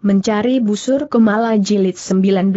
Mencari busur kemala jilid 19.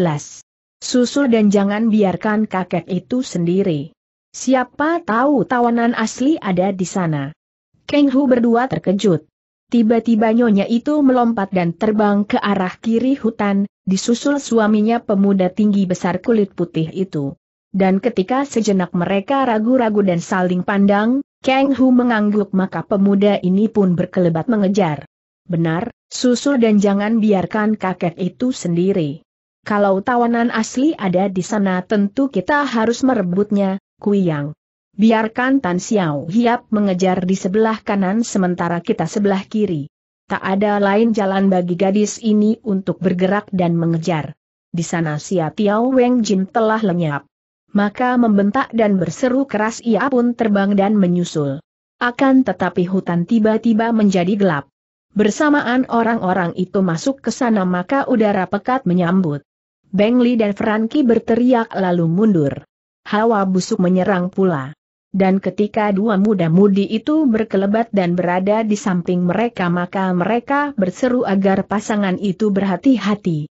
Susul dan jangan biarkan kakek itu sendiri. Siapa tahu tawanan asli ada di sana. Keng Hu berdua terkejut. Tiba-tiba nyonya itu melompat dan terbang ke arah kiri hutan, disusul suaminya pemuda tinggi besar kulit putih itu. Dan ketika sejenak mereka ragu-ragu dan saling pandang, Keng Hu mengangguk maka pemuda ini pun berkelebat mengejar. Benar, Susul dan jangan biarkan kakek itu sendiri. Kalau tawanan asli ada di sana tentu kita harus merebutnya, Kuyang. Biarkan Tan Xiao Hiap mengejar di sebelah kanan sementara kita sebelah kiri. Tak ada lain jalan bagi gadis ini untuk bergerak dan mengejar. Di sana Xia Tiao Weng Jin telah lenyap. Maka membentak dan berseru keras ia pun terbang dan menyusul. Akan tetapi hutan tiba-tiba menjadi gelap. Bersamaan orang-orang itu masuk ke sana maka udara pekat menyambut. Bengli dan Franky berteriak lalu mundur. Hawa busuk menyerang pula. Dan ketika dua muda-mudi itu berkelebat dan berada di samping mereka maka mereka berseru agar pasangan itu berhati-hati.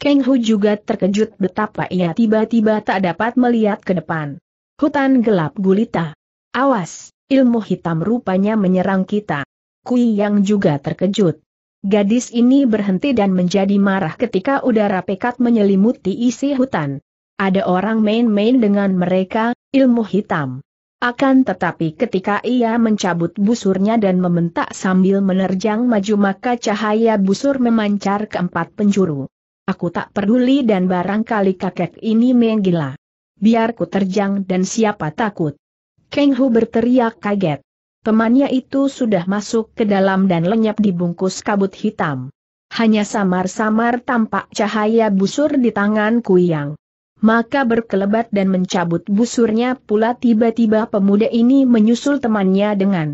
Keng Hu juga terkejut betapa ia tiba-tiba tak dapat melihat ke depan. Hutan gelap gulita. Awas, ilmu hitam rupanya menyerang kita. Kui yang juga terkejut. Gadis ini berhenti dan menjadi marah ketika udara pekat menyelimuti isi hutan. Ada orang main-main dengan mereka, ilmu hitam. Akan tetapi ketika ia mencabut busurnya dan membentak sambil menerjang maju maka cahaya busur memancar ke empat penjuru. Aku tak peduli dan barangkali kakek ini menggila. Biar ku terjang dan siapa takut. Keng Hu berteriak kaget. Temannya itu sudah masuk ke dalam dan lenyap dibungkus kabut hitam. Hanya samar-samar tampak cahaya busur di tangan Kuyang. Maka berkelebat dan mencabut busurnya pula tiba-tiba pemuda ini menyusul temannya dengan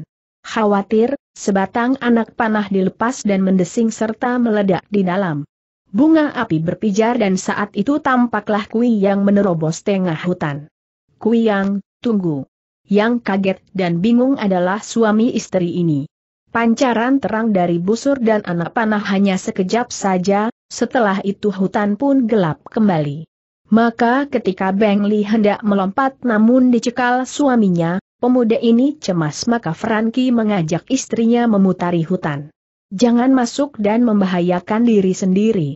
khawatir, sebatang anak panah dilepas dan mendesing serta meledak di dalam. Bunga api berpijar dan saat itu tampaklah kuyang menerobos tengah hutan. Kuyang, tunggu yang kaget dan bingung adalah suami istri ini. Pancaran terang dari busur dan anak panah hanya sekejap saja, setelah itu hutan pun gelap kembali. Maka ketika Beng Li hendak melompat namun dicekal suaminya, pemuda ini cemas maka Franky mengajak istrinya memutari hutan. Jangan masuk dan membahayakan diri sendiri.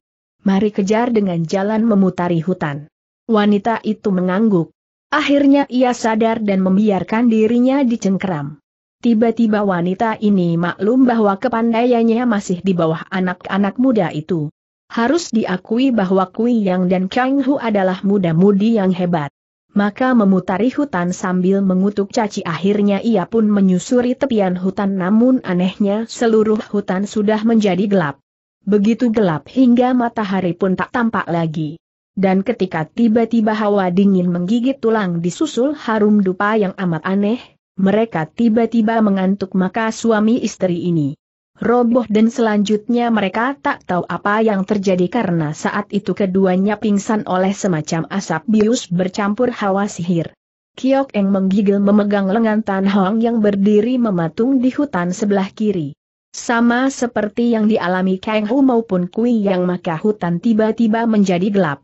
Mari kejar dengan jalan memutari hutan. Wanita itu mengangguk. Akhirnya ia sadar dan membiarkan dirinya dicengkeram. Tiba-tiba wanita ini maklum bahwa kepandaiannya masih di bawah anak-anak muda itu. Harus diakui bahwa Kui Yang dan Kang Hu adalah muda-mudi yang hebat. Maka memutari hutan sambil mengutuk caci akhirnya ia pun menyusuri tepian hutan namun anehnya seluruh hutan sudah menjadi gelap. Begitu gelap hingga matahari pun tak tampak lagi. Dan ketika tiba-tiba hawa dingin menggigit tulang disusul harum dupa yang amat aneh, mereka tiba-tiba mengantuk maka suami istri ini roboh dan selanjutnya mereka tak tahu apa yang terjadi karena saat itu keduanya pingsan oleh semacam asap bius bercampur hawa sihir. Kiok Eng menggigil memegang lengan Tan Hong yang berdiri mematung di hutan sebelah kiri. Sama seperti yang dialami Kang Hu maupun Kui yang maka hutan tiba-tiba menjadi gelap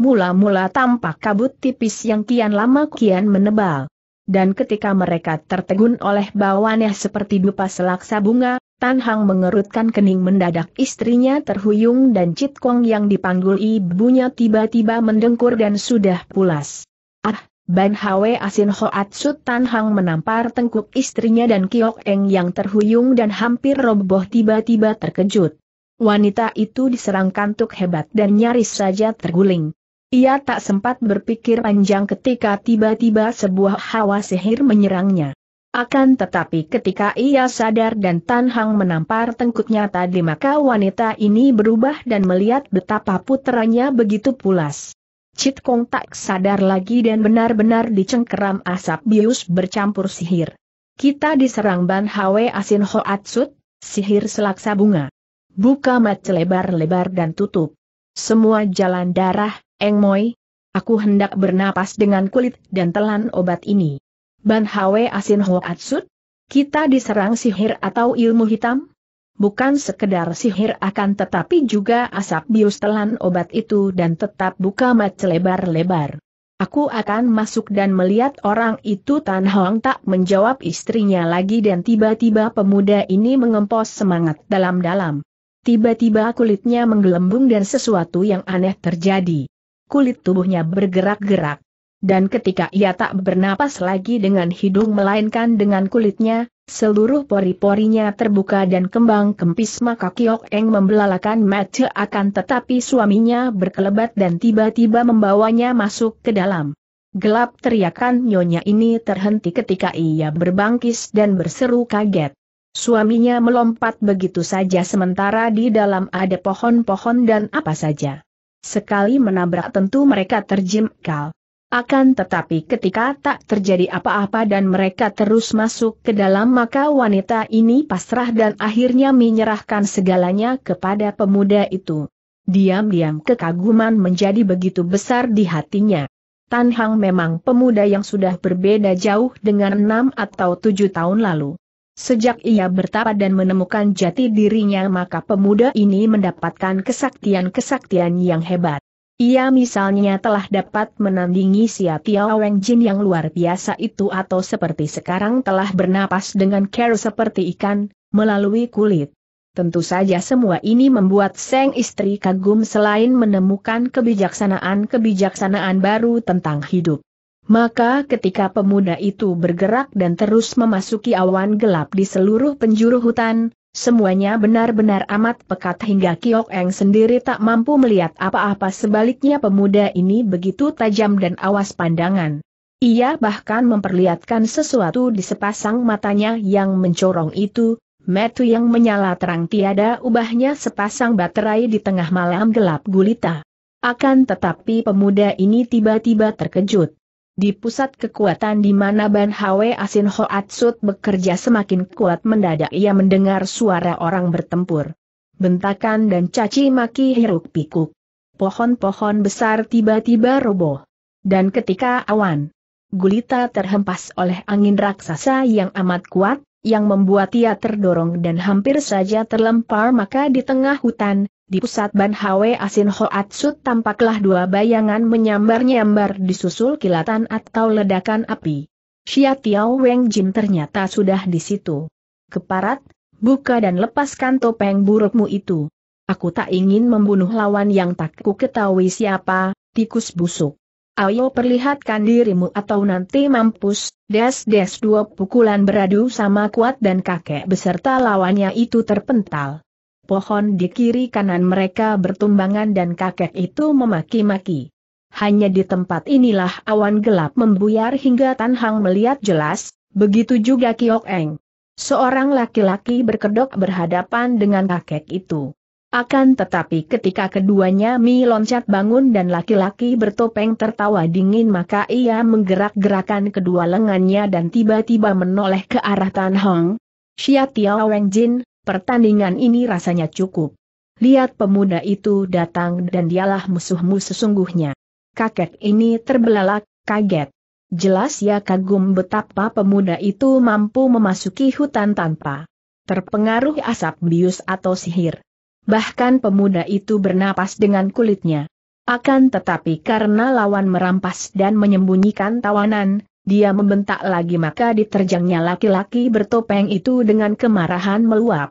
mula-mula tampak kabut tipis yang kian lama kian menebal. Dan ketika mereka tertegun oleh bawaannya seperti dupa selaksa bunga, Tan Hang mengerutkan kening mendadak istrinya terhuyung dan Cit Kong yang dipanggul ibunya tiba-tiba mendengkur dan sudah pulas. Ah, Ban Hwe Asin Hoat Sut Tan Hang menampar tengkuk istrinya dan Kiok Eng yang terhuyung dan hampir roboh tiba-tiba terkejut. Wanita itu diserang kantuk hebat dan nyaris saja terguling. Ia tak sempat berpikir panjang ketika tiba-tiba sebuah hawa sihir menyerangnya. Akan tetapi ketika ia sadar dan Tan Hang menampar tengkuknya tadi maka wanita ini berubah dan melihat betapa putranya begitu pulas. Cit Kong tak sadar lagi dan benar-benar dicengkeram asap bius bercampur sihir. Kita diserang Ban Hwe Asin ho atsut, sihir selaksa bunga. Buka mat lebar-lebar dan tutup. Semua jalan darah, Eng Moi, aku hendak bernapas dengan kulit dan telan obat ini. Ban Hwe Asin Atsut, Kita diserang sihir atau ilmu hitam? Bukan sekedar sihir akan tetapi juga asap bius telan obat itu dan tetap buka mat lebar-lebar. Aku akan masuk dan melihat orang itu Tan Hong tak menjawab istrinya lagi dan tiba-tiba pemuda ini mengempos semangat dalam-dalam. Tiba-tiba kulitnya menggelembung dan sesuatu yang aneh terjadi kulit tubuhnya bergerak-gerak. Dan ketika ia tak bernapas lagi dengan hidung melainkan dengan kulitnya, seluruh pori-porinya terbuka dan kembang kempis maka Kiok Eng membelalakan mata akan tetapi suaminya berkelebat dan tiba-tiba membawanya masuk ke dalam. Gelap teriakan nyonya ini terhenti ketika ia berbangkis dan berseru kaget. Suaminya melompat begitu saja sementara di dalam ada pohon-pohon dan apa saja. Sekali menabrak tentu mereka terjengkal. Akan tetapi ketika tak terjadi apa-apa dan mereka terus masuk ke dalam maka wanita ini pasrah dan akhirnya menyerahkan segalanya kepada pemuda itu. Diam-diam kekaguman menjadi begitu besar di hatinya. Tan Hang memang pemuda yang sudah berbeda jauh dengan enam atau tujuh tahun lalu. Sejak ia bertapa dan menemukan jati dirinya maka pemuda ini mendapatkan kesaktian-kesaktian yang hebat. Ia misalnya telah dapat menandingi Xia Tiao Jin yang luar biasa itu atau seperti sekarang telah bernapas dengan care seperti ikan, melalui kulit. Tentu saja semua ini membuat Seng istri kagum selain menemukan kebijaksanaan-kebijaksanaan baru tentang hidup. Maka ketika pemuda itu bergerak dan terus memasuki awan gelap di seluruh penjuru hutan, semuanya benar-benar amat pekat hingga Kiok Eng sendiri tak mampu melihat apa-apa sebaliknya pemuda ini begitu tajam dan awas pandangan. Ia bahkan memperlihatkan sesuatu di sepasang matanya yang mencorong itu, metu yang menyala terang tiada ubahnya sepasang baterai di tengah malam gelap gulita. Akan tetapi pemuda ini tiba-tiba terkejut. Di pusat kekuatan di mana Ban Hwe Asin Atsut bekerja semakin kuat mendadak ia mendengar suara orang bertempur. Bentakan dan caci maki hiruk pikuk. Pohon-pohon besar tiba-tiba roboh. Dan ketika awan gulita terhempas oleh angin raksasa yang amat kuat, yang membuat ia terdorong dan hampir saja terlempar maka di tengah hutan, di pusat Ban Hwe Asin Hoatsu tampaklah dua bayangan menyambar-nyambar disusul kilatan atau ledakan api. Xia Tiao Weng Jin ternyata sudah di situ. Keparat, buka dan lepaskan topeng burukmu itu. Aku tak ingin membunuh lawan yang tak ku ketahui siapa, tikus busuk. Ayo perlihatkan dirimu atau nanti mampus, des-des dua pukulan beradu sama kuat dan kakek beserta lawannya itu terpental pohon di kiri kanan mereka bertumbangan dan kakek itu memaki-maki. Hanya di tempat inilah awan gelap membuyar hingga Tan Hang melihat jelas, begitu juga Kiok Eng. Seorang laki-laki berkedok berhadapan dengan kakek itu. Akan tetapi ketika keduanya Mi loncat bangun dan laki-laki bertopeng tertawa dingin maka ia menggerak-gerakan kedua lengannya dan tiba-tiba menoleh ke arah Tan Hong. Xia Tiao Weng Jin, pertandingan ini rasanya cukup. Lihat pemuda itu datang dan dialah musuhmu sesungguhnya. Kakek ini terbelalak, kaget. Jelas ya kagum betapa pemuda itu mampu memasuki hutan tanpa terpengaruh asap bius atau sihir. Bahkan pemuda itu bernapas dengan kulitnya. Akan tetapi karena lawan merampas dan menyembunyikan tawanan, dia membentak lagi maka diterjangnya laki-laki bertopeng itu dengan kemarahan meluap.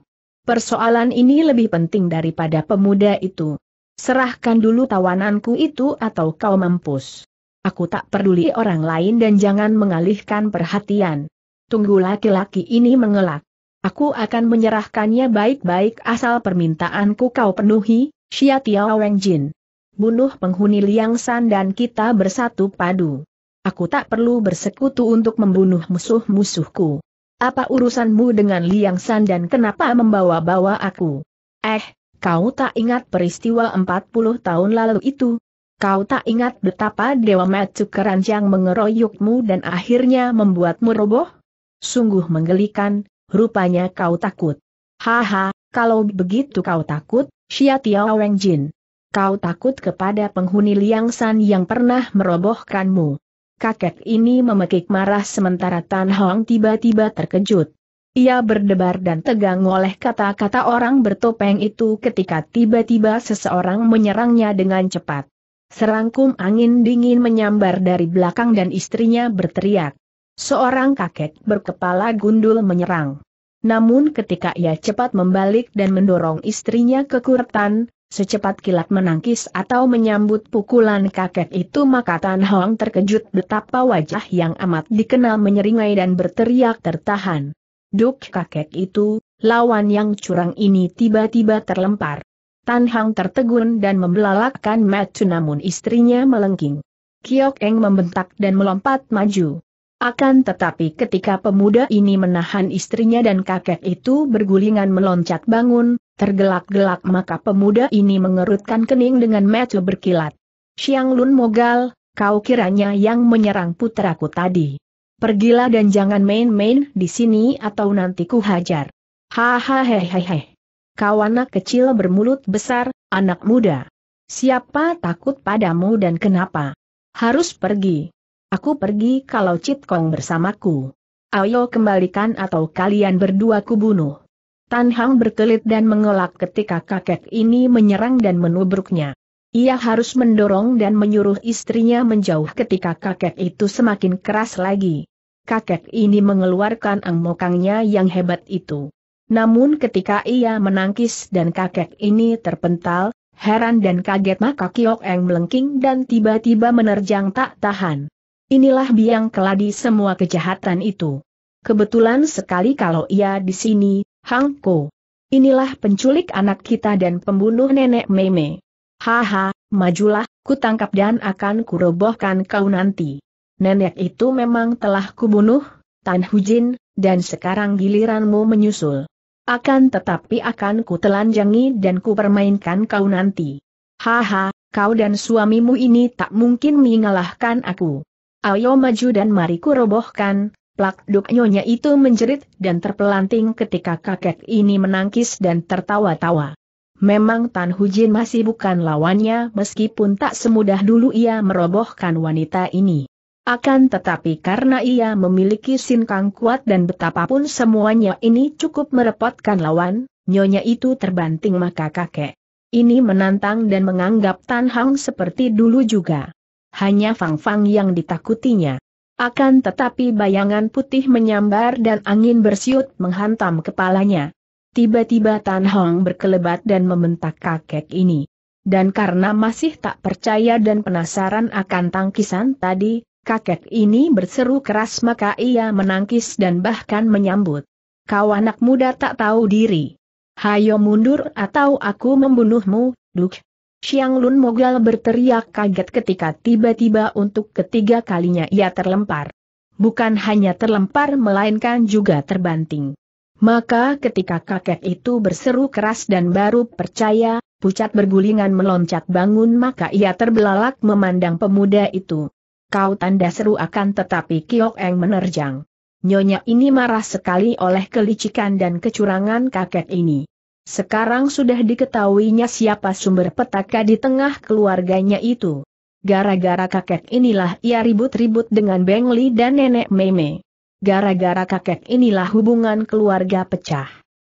Persoalan ini lebih penting daripada pemuda itu. Serahkan dulu tawananku itu atau kau mampus. Aku tak peduli orang lain dan jangan mengalihkan perhatian. Tunggu laki-laki ini mengelak. Aku akan menyerahkannya baik-baik asal permintaanku kau penuhi, Xia Tiao Weng Jin. Bunuh penghuni Liang San dan kita bersatu padu. Aku tak perlu bersekutu untuk membunuh musuh-musuhku. Apa urusanmu dengan Liang San dan kenapa membawa-bawa aku? Eh, kau tak ingat peristiwa 40 tahun lalu itu? Kau tak ingat betapa Dewa Matsu Keranjang mengeroyokmu dan akhirnya membuatmu roboh? Sungguh menggelikan, rupanya kau takut. Haha, kalau begitu kau takut, Xia Tiao Weng Jin. Kau takut kepada penghuni Liang San yang pernah merobohkanmu kakek ini memekik marah sementara Tan Hong tiba-tiba terkejut. Ia berdebar dan tegang oleh kata-kata orang bertopeng itu ketika tiba-tiba seseorang menyerangnya dengan cepat. Serangkum angin dingin menyambar dari belakang dan istrinya berteriak. Seorang kakek berkepala gundul menyerang. Namun ketika ia cepat membalik dan mendorong istrinya ke kurtan, Secepat kilat menangkis atau menyambut pukulan kakek itu maka Tan Hong terkejut betapa wajah yang amat dikenal menyeringai dan berteriak tertahan. Duk kakek itu, lawan yang curang ini tiba-tiba terlempar. Tan Hang tertegun dan membelalakkan Matsu namun istrinya melengking. Kiok Eng membentak dan melompat maju. Akan tetapi ketika pemuda ini menahan istrinya dan kakek itu bergulingan meloncat bangun, tergelak-gelak maka pemuda ini mengerutkan kening dengan mata berkilat. Siang Lun Mogal, kau kiranya yang menyerang putraku tadi. Pergilah dan jangan main-main di sini atau nanti ku hajar. Hahaha. Kau anak kecil bermulut besar, anak muda. Siapa takut padamu dan kenapa? Harus pergi. Aku pergi kalau Cit Kong bersamaku. Ayo kembalikan atau kalian berdua kubunuh. Tan Hang berkelit dan mengelak ketika kakek ini menyerang dan menubruknya. Ia harus mendorong dan menyuruh istrinya menjauh ketika kakek itu semakin keras lagi. Kakek ini mengeluarkan angmokangnya yang hebat itu. Namun ketika ia menangkis dan kakek ini terpental, heran dan kaget maka Kiok Eng melengking dan tiba-tiba menerjang tak tahan. Inilah biang keladi semua kejahatan itu. Kebetulan sekali kalau ia di sini, Hang Ko. Inilah penculik anak kita dan pembunuh nenek Meme. Haha, majulah, ku tangkap dan akan kurobohkan kau nanti. Nenek itu memang telah kubunuh, Tan Hujin, dan sekarang giliranmu menyusul. Akan tetapi akan ku telanjangi dan ku permainkan kau nanti. Haha, kau dan suamimu ini tak mungkin mengalahkan aku. Ayo maju dan mari kurobohkan, plakduk nyonya itu menjerit dan terpelanting ketika kakek ini menangkis dan tertawa-tawa. Memang Tan Hujin masih bukan lawannya meskipun tak semudah dulu ia merobohkan wanita ini. Akan tetapi karena ia memiliki sinkang kuat dan betapapun semuanya ini cukup merepotkan lawan, nyonya itu terbanting maka kakek. Ini menantang dan menganggap Tan Hang seperti dulu juga hanya Fang Fang yang ditakutinya. Akan tetapi bayangan putih menyambar dan angin bersiut menghantam kepalanya. Tiba-tiba Tan Hong berkelebat dan membentak kakek ini. Dan karena masih tak percaya dan penasaran akan tangkisan tadi, kakek ini berseru keras maka ia menangkis dan bahkan menyambut. Kau anak muda tak tahu diri. Hayo mundur atau aku membunuhmu, Duk, Xiang Lun Mogal berteriak kaget ketika tiba-tiba untuk ketiga kalinya ia terlempar. Bukan hanya terlempar melainkan juga terbanting. Maka ketika kakek itu berseru keras dan baru percaya, pucat bergulingan meloncat bangun maka ia terbelalak memandang pemuda itu. Kau tanda seru akan tetapi Kiok Eng menerjang. Nyonya ini marah sekali oleh kelicikan dan kecurangan kakek ini. Sekarang sudah diketahuinya siapa sumber petaka di tengah keluarganya itu. Gara-gara kakek inilah ia ribut-ribut dengan Beng Li dan nenek Meme. Gara-gara kakek inilah hubungan keluarga pecah.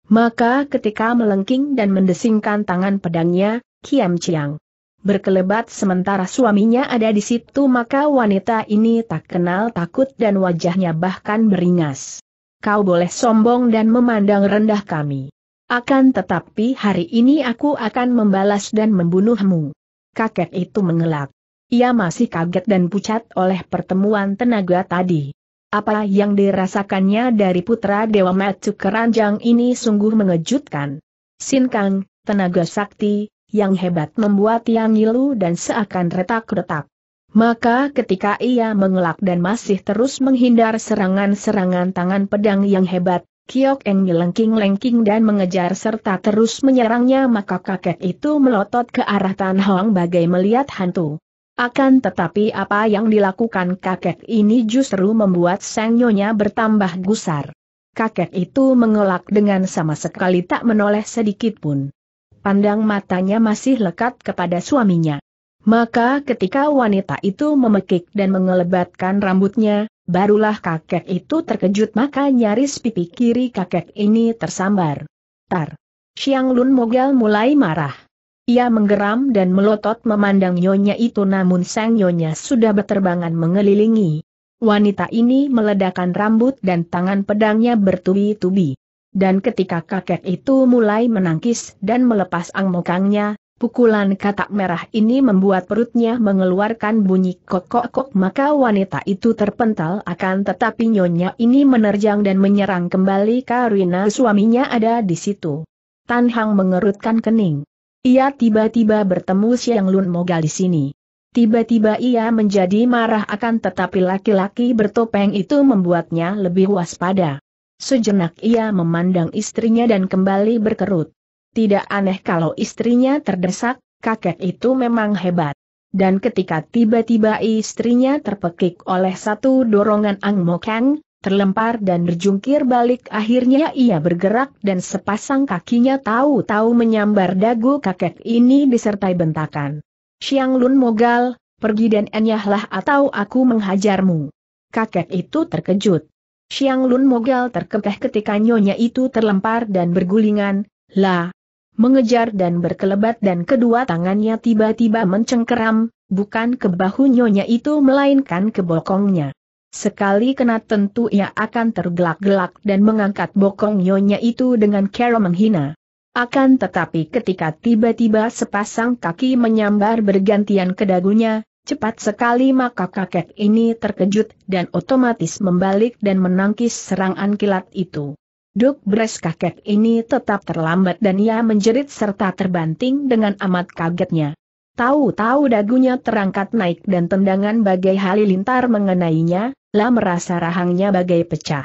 Maka ketika melengking dan mendesingkan tangan pedangnya, Kiam Chiang berkelebat sementara suaminya ada di situ maka wanita ini tak kenal takut dan wajahnya bahkan beringas. Kau boleh sombong dan memandang rendah kami. Akan tetapi hari ini aku akan membalas dan membunuhmu. Kakek itu mengelak. Ia masih kaget dan pucat oleh pertemuan tenaga tadi. Apa yang dirasakannya dari putra Dewa Matsu Keranjang ini sungguh mengejutkan. Sin Kang, tenaga sakti, yang hebat membuat ia ngilu dan seakan retak-retak. Maka ketika ia mengelak dan masih terus menghindar serangan-serangan tangan pedang yang hebat, Kiok Eng melengking-lengking dan mengejar serta terus menyerangnya maka kakek itu melotot ke arah Tan Hong bagai melihat hantu. Akan tetapi apa yang dilakukan kakek ini justru membuat sang nyonya bertambah gusar. Kakek itu mengelak dengan sama sekali tak menoleh sedikit pun. Pandang matanya masih lekat kepada suaminya. Maka ketika wanita itu memekik dan mengelebatkan rambutnya, Barulah kakek itu terkejut maka nyaris pipi kiri kakek ini tersambar. Tar. Xiang Lun Mogal mulai marah. Ia menggeram dan melotot memandang nyonya itu namun sang nyonya sudah berterbangan mengelilingi. Wanita ini meledakan rambut dan tangan pedangnya bertubi-tubi. Dan ketika kakek itu mulai menangkis dan melepas angmokangnya, Pukulan katak merah ini membuat perutnya mengeluarkan bunyi kokok-kok maka wanita itu terpental akan tetapi nyonya ini menerjang dan menyerang kembali karena suaminya ada di situ. Tan Hang mengerutkan kening. Ia tiba-tiba bertemu Siang Lun Moga di sini. Tiba-tiba ia menjadi marah akan tetapi laki-laki bertopeng itu membuatnya lebih waspada. Sejenak ia memandang istrinya dan kembali berkerut. Tidak aneh kalau istrinya terdesak, kakek itu memang hebat. Dan ketika tiba-tiba istrinya terpekik oleh satu dorongan Ang Mo Kang, terlempar dan berjungkir balik akhirnya ia bergerak dan sepasang kakinya tahu-tahu menyambar dagu kakek ini disertai bentakan. Siang Lun Mogal, pergi dan enyahlah atau aku menghajarmu. Kakek itu terkejut. Siang Lun Mogal terkekeh ketika nyonya itu terlempar dan bergulingan, lah, mengejar dan berkelebat dan kedua tangannya tiba-tiba mencengkeram, bukan ke bahu nyonya itu melainkan ke bokongnya. Sekali kena tentu ia akan tergelak-gelak dan mengangkat bokong nyonya itu dengan cara menghina. Akan tetapi ketika tiba-tiba sepasang kaki menyambar bergantian ke dagunya, cepat sekali maka kakek ini terkejut dan otomatis membalik dan menangkis serangan kilat itu. Duk Bres kakek ini tetap terlambat dan ia menjerit serta terbanting dengan amat kagetnya. Tahu-tahu dagunya terangkat naik dan tendangan bagai halilintar mengenainya, lah merasa rahangnya bagai pecah.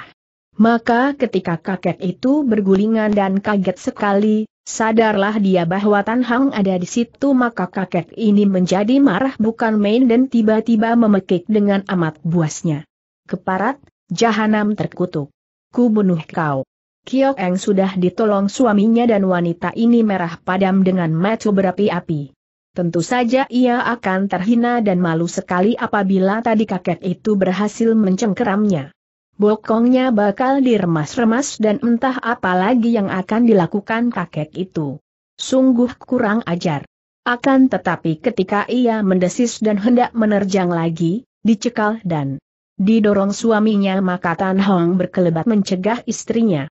Maka ketika kakek itu bergulingan dan kaget sekali, sadarlah dia bahwa Tan Hang ada di situ maka kakek ini menjadi marah bukan main dan tiba-tiba memekik dengan amat buasnya. Keparat, jahanam terkutuk. Ku bunuh kau. Kiok Eng sudah ditolong suaminya dan wanita ini merah padam dengan mata berapi-api. Tentu saja ia akan terhina dan malu sekali apabila tadi kakek itu berhasil mencengkeramnya. Bokongnya bakal diremas-remas dan entah apa lagi yang akan dilakukan kakek itu. Sungguh kurang ajar. Akan tetapi ketika ia mendesis dan hendak menerjang lagi, dicekal dan didorong suaminya maka Tan Hong berkelebat mencegah istrinya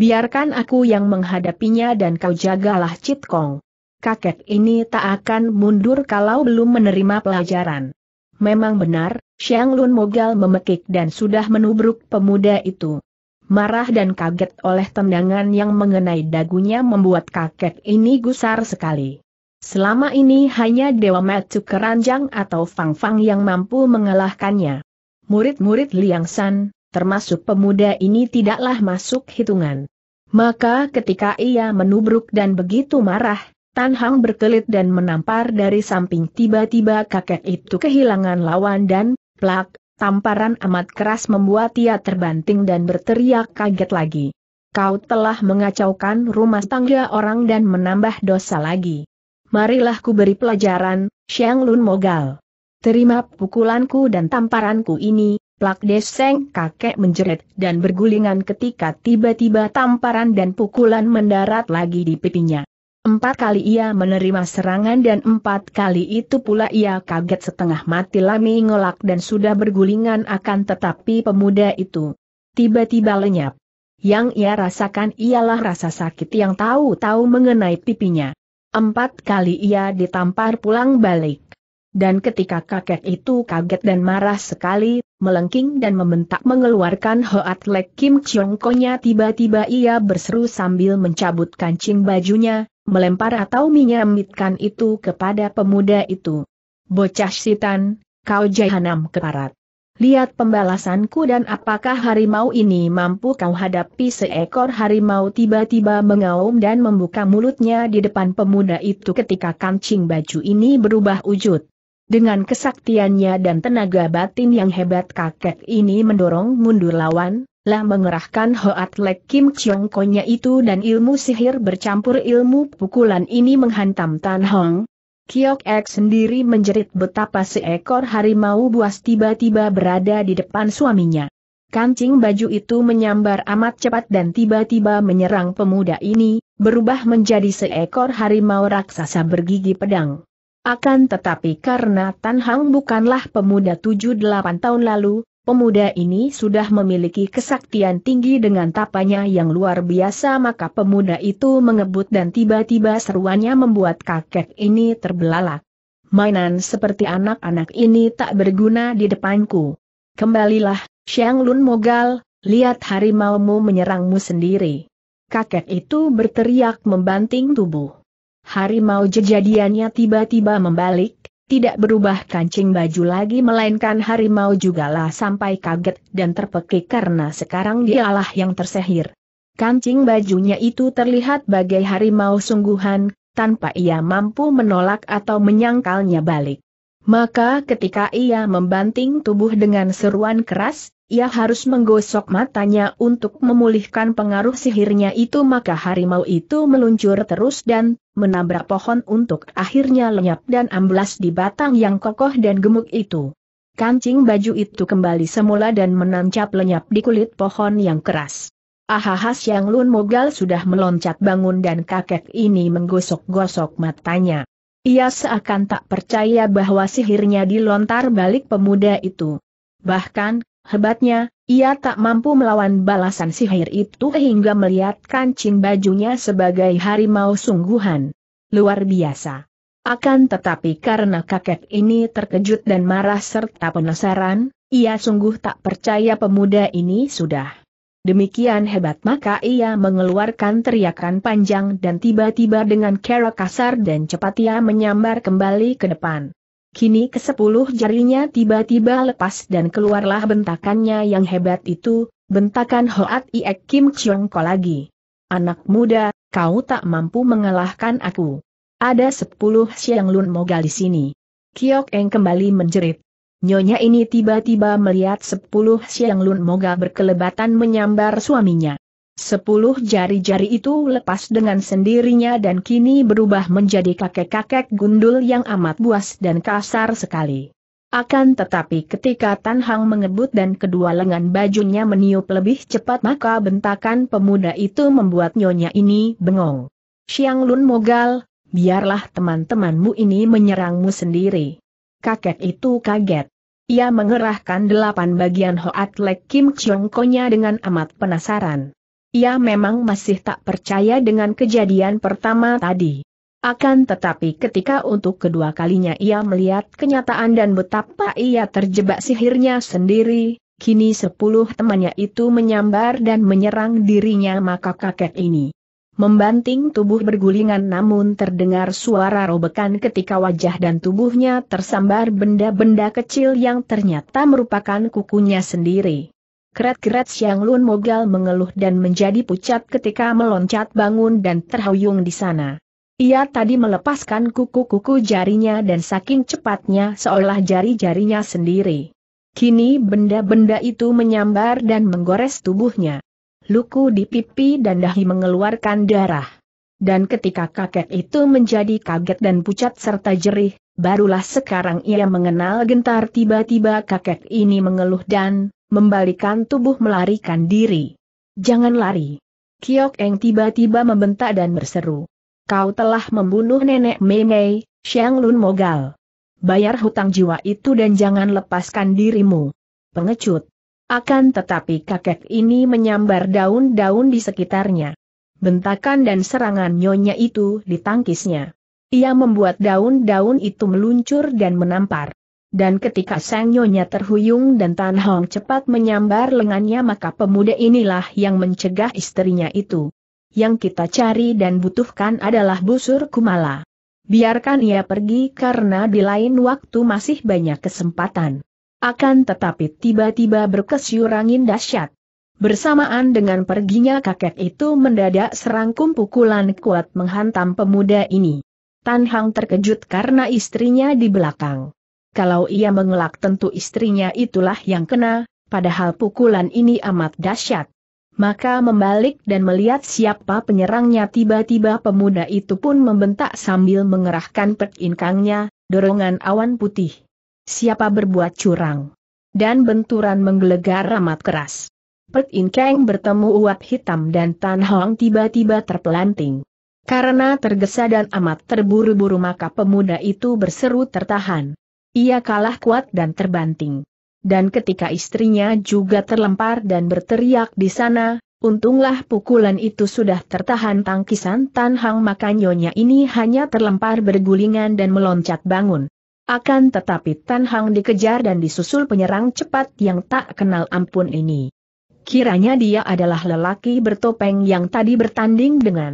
biarkan aku yang menghadapinya dan kau jagalah Kong. Kakek ini tak akan mundur kalau belum menerima pelajaran. Memang benar, Xiang Lun Mogal memekik dan sudah menubruk pemuda itu. Marah dan kaget oleh tendangan yang mengenai dagunya membuat kakek ini gusar sekali. Selama ini hanya Dewa Matsu Keranjang atau Fang Fang yang mampu mengalahkannya. Murid-murid Liang San, termasuk pemuda ini tidaklah masuk hitungan. Maka ketika ia menubruk dan begitu marah, Tan Hang berkelit dan menampar dari samping tiba-tiba kakek itu kehilangan lawan dan, plak, tamparan amat keras membuat ia terbanting dan berteriak kaget lagi. Kau telah mengacaukan rumah tangga orang dan menambah dosa lagi. Marilah ku beri pelajaran, Xiang Lun Mogal. Terima pukulanku dan tamparanku ini, Plak Deseng kakek menjerit dan bergulingan ketika tiba-tiba tamparan dan pukulan mendarat lagi di pipinya. Empat kali ia menerima serangan dan empat kali itu pula ia kaget setengah mati lami ngelak dan sudah bergulingan akan tetapi pemuda itu tiba-tiba lenyap. Yang ia rasakan ialah rasa sakit yang tahu-tahu mengenai pipinya. Empat kali ia ditampar pulang balik. Dan ketika kakek itu kaget dan marah sekali, melengking dan membentak mengeluarkan Hoat Lek Kim Konya tiba-tiba ia berseru sambil mencabut kancing bajunya, melempar atau menyambitkan itu kepada pemuda itu. Bocah sitan, kau jahanam keparat. Lihat pembalasanku dan apakah harimau ini mampu kau hadapi seekor harimau tiba-tiba mengaum dan membuka mulutnya di depan pemuda itu ketika kancing baju ini berubah wujud. Dengan kesaktiannya dan tenaga batin yang hebat kakek ini mendorong mundur lawan, lah mengerahkan Hoat Lek Kim Chiong Konya itu dan ilmu sihir bercampur ilmu pukulan ini menghantam Tan Hong. Kiok Ek sendiri menjerit betapa seekor harimau buas tiba-tiba berada di depan suaminya. Kancing baju itu menyambar amat cepat dan tiba-tiba menyerang pemuda ini, berubah menjadi seekor harimau raksasa bergigi pedang. Akan tetapi karena Tan Hang bukanlah pemuda 7-8 tahun lalu, pemuda ini sudah memiliki kesaktian tinggi dengan tapanya yang luar biasa maka pemuda itu mengebut dan tiba-tiba seruannya membuat kakek ini terbelalak. Mainan seperti anak-anak ini tak berguna di depanku. Kembalilah, Xiang Lun Mogal, lihat harimaumu menyerangmu sendiri. Kakek itu berteriak membanting tubuh harimau jejadiannya tiba-tiba membalik, tidak berubah kancing baju lagi melainkan harimau jugalah sampai kaget dan terpekik karena sekarang dialah yang tersehir. Kancing bajunya itu terlihat bagai harimau sungguhan, tanpa ia mampu menolak atau menyangkalnya balik. Maka ketika ia membanting tubuh dengan seruan keras, ia harus menggosok matanya untuk memulihkan pengaruh sihirnya itu maka harimau itu meluncur terus dan menabrak pohon untuk akhirnya lenyap dan amblas di batang yang kokoh dan gemuk itu. Kancing baju itu kembali semula dan menancap lenyap di kulit pohon yang keras. Ahahas yang Lun Mogal sudah meloncat bangun dan kakek ini menggosok-gosok matanya. Ia seakan tak percaya bahwa sihirnya dilontar balik pemuda itu. Bahkan, Hebatnya, ia tak mampu melawan balasan sihir itu hingga melihat kancing bajunya sebagai harimau sungguhan. Luar biasa. Akan tetapi karena kakek ini terkejut dan marah serta penasaran, ia sungguh tak percaya pemuda ini sudah. Demikian hebat maka ia mengeluarkan teriakan panjang dan tiba-tiba dengan cara kasar dan cepat ia menyambar kembali ke depan. Kini ke kesepuluh jarinya tiba-tiba lepas dan keluarlah bentakannya yang hebat itu, bentakan Hoat Iek Kim Chiong Ko lagi. Anak muda, kau tak mampu mengalahkan aku. Ada sepuluh siang lun mogal di sini. Kiok Eng kembali menjerit. Nyonya ini tiba-tiba melihat sepuluh siang lun Mogal berkelebatan menyambar suaminya. Sepuluh jari-jari itu lepas dengan sendirinya dan kini berubah menjadi kakek-kakek gundul yang amat buas dan kasar sekali. Akan tetapi ketika Tan Hang mengebut dan kedua lengan bajunya meniup lebih cepat maka bentakan pemuda itu membuat nyonya ini bengong. Xiang Lun Mogal, biarlah teman-temanmu ini menyerangmu sendiri. Kakek itu kaget. Ia mengerahkan delapan bagian Hoat Lek Kim Chiong Konya dengan amat penasaran. Ia memang masih tak percaya dengan kejadian pertama tadi. Akan tetapi ketika untuk kedua kalinya ia melihat kenyataan dan betapa ia terjebak sihirnya sendiri, kini sepuluh temannya itu menyambar dan menyerang dirinya maka kakek ini membanting tubuh bergulingan namun terdengar suara robekan ketika wajah dan tubuhnya tersambar benda-benda kecil yang ternyata merupakan kukunya sendiri. Keret-keret yang Lun Mogal mengeluh dan menjadi pucat ketika meloncat bangun dan terhuyung di sana. Ia tadi melepaskan kuku-kuku jarinya dan saking cepatnya seolah jari-jarinya sendiri. Kini benda-benda itu menyambar dan menggores tubuhnya. Luku di pipi dan dahi mengeluarkan darah. Dan ketika kakek itu menjadi kaget dan pucat serta jerih, barulah sekarang ia mengenal gentar tiba-tiba kakek ini mengeluh dan membalikan tubuh melarikan diri. Jangan lari. Kiok Eng tiba-tiba membentak dan berseru. Kau telah membunuh nenek Mei Mei, Xiang Lun Mogal. Bayar hutang jiwa itu dan jangan lepaskan dirimu. Pengecut. Akan tetapi kakek ini menyambar daun-daun di sekitarnya. Bentakan dan serangan nyonya itu ditangkisnya. Ia membuat daun-daun itu meluncur dan menampar. Dan ketika sang nyonya terhuyung dan Tan Hong cepat menyambar lengannya maka pemuda inilah yang mencegah istrinya itu. Yang kita cari dan butuhkan adalah busur kumala. Biarkan ia pergi karena di lain waktu masih banyak kesempatan. Akan tetapi tiba-tiba berkesyurangin angin dahsyat. Bersamaan dengan perginya kakek itu mendadak serangkum pukulan kuat menghantam pemuda ini. Tan Hong terkejut karena istrinya di belakang kalau ia mengelak tentu istrinya itulah yang kena, padahal pukulan ini amat dahsyat. Maka membalik dan melihat siapa penyerangnya tiba-tiba pemuda itu pun membentak sambil mengerahkan pekinkangnya, dorongan awan putih. Siapa berbuat curang? Dan benturan menggelegar amat keras. Pek In bertemu uap hitam dan Tan Hong tiba-tiba terpelanting. Karena tergesa dan amat terburu-buru maka pemuda itu berseru tertahan. Ia kalah kuat dan terbanting. Dan ketika istrinya juga terlempar dan berteriak di sana, untunglah pukulan itu sudah tertahan tangkisan Tan Hang maka nyonya ini hanya terlempar bergulingan dan meloncat bangun. Akan tetapi Tan Hang dikejar dan disusul penyerang cepat yang tak kenal ampun ini. Kiranya dia adalah lelaki bertopeng yang tadi bertanding dengan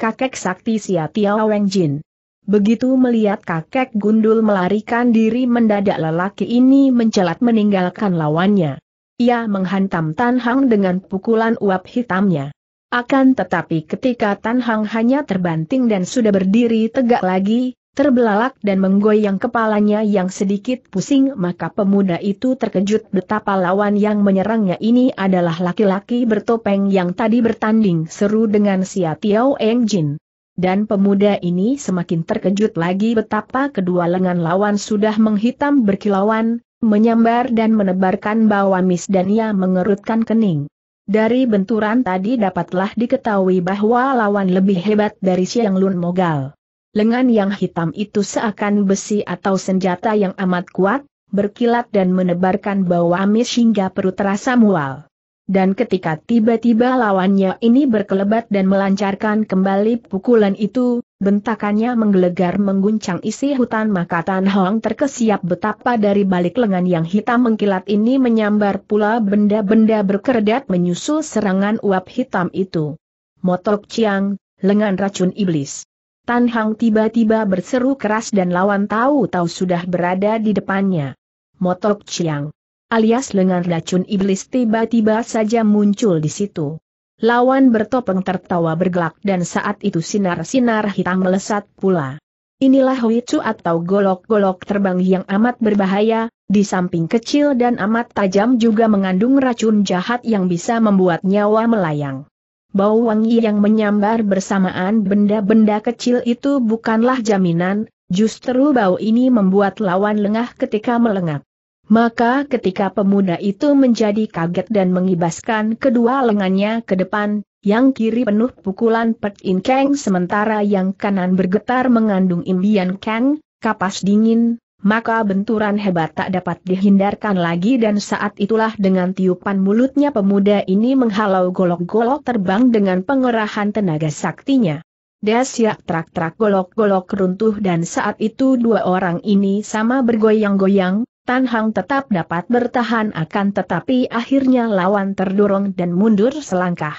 kakek sakti Sia Tiao Jin. Begitu melihat kakek gundul melarikan diri mendadak lelaki ini mencelat meninggalkan lawannya. Ia menghantam Tan Hang dengan pukulan uap hitamnya. Akan tetapi ketika Tan Hang hanya terbanting dan sudah berdiri tegak lagi, terbelalak dan menggoyang kepalanya yang sedikit pusing maka pemuda itu terkejut betapa lawan yang menyerangnya ini adalah laki-laki bertopeng yang tadi bertanding seru dengan Sia Tiao Eng Jin. Dan pemuda ini semakin terkejut lagi betapa kedua lengan lawan sudah menghitam berkilauan, menyambar dan menebarkan bawa mis dan ia mengerutkan kening. Dari benturan tadi dapatlah diketahui bahwa lawan lebih hebat dari Siang Lun Mogal. Lengan yang hitam itu seakan besi atau senjata yang amat kuat, berkilat dan menebarkan bau amis hingga perut terasa mual dan ketika tiba-tiba lawannya ini berkelebat dan melancarkan kembali pukulan itu, bentakannya menggelegar mengguncang isi hutan maka Tan Hong terkesiap betapa dari balik lengan yang hitam mengkilat ini menyambar pula benda-benda berkerdat menyusul serangan uap hitam itu. Motok Chiang, lengan racun iblis. Tan Hong tiba-tiba berseru keras dan lawan tahu-tahu sudah berada di depannya. Motok Chiang alias lengan racun iblis tiba-tiba saja muncul di situ. Lawan bertopeng tertawa bergelak dan saat itu sinar-sinar hitam melesat pula. Inilah huicu atau golok-golok terbang yang amat berbahaya, di samping kecil dan amat tajam juga mengandung racun jahat yang bisa membuat nyawa melayang. Bau wangi yang menyambar bersamaan benda-benda kecil itu bukanlah jaminan, justru bau ini membuat lawan lengah ketika melengak. Maka ketika pemuda itu menjadi kaget dan mengibaskan kedua lengannya ke depan, yang kiri penuh pukulan Pet In Kang sementara yang kanan bergetar mengandung imbian Kang, kapas dingin, maka benturan hebat tak dapat dihindarkan lagi dan saat itulah dengan tiupan mulutnya pemuda ini menghalau golok-golok terbang dengan pengerahan tenaga saktinya. Dasyak trak-trak golok-golok runtuh dan saat itu dua orang ini sama bergoyang-goyang, Tan Hang tetap dapat bertahan akan tetapi akhirnya lawan terdorong dan mundur selangkah.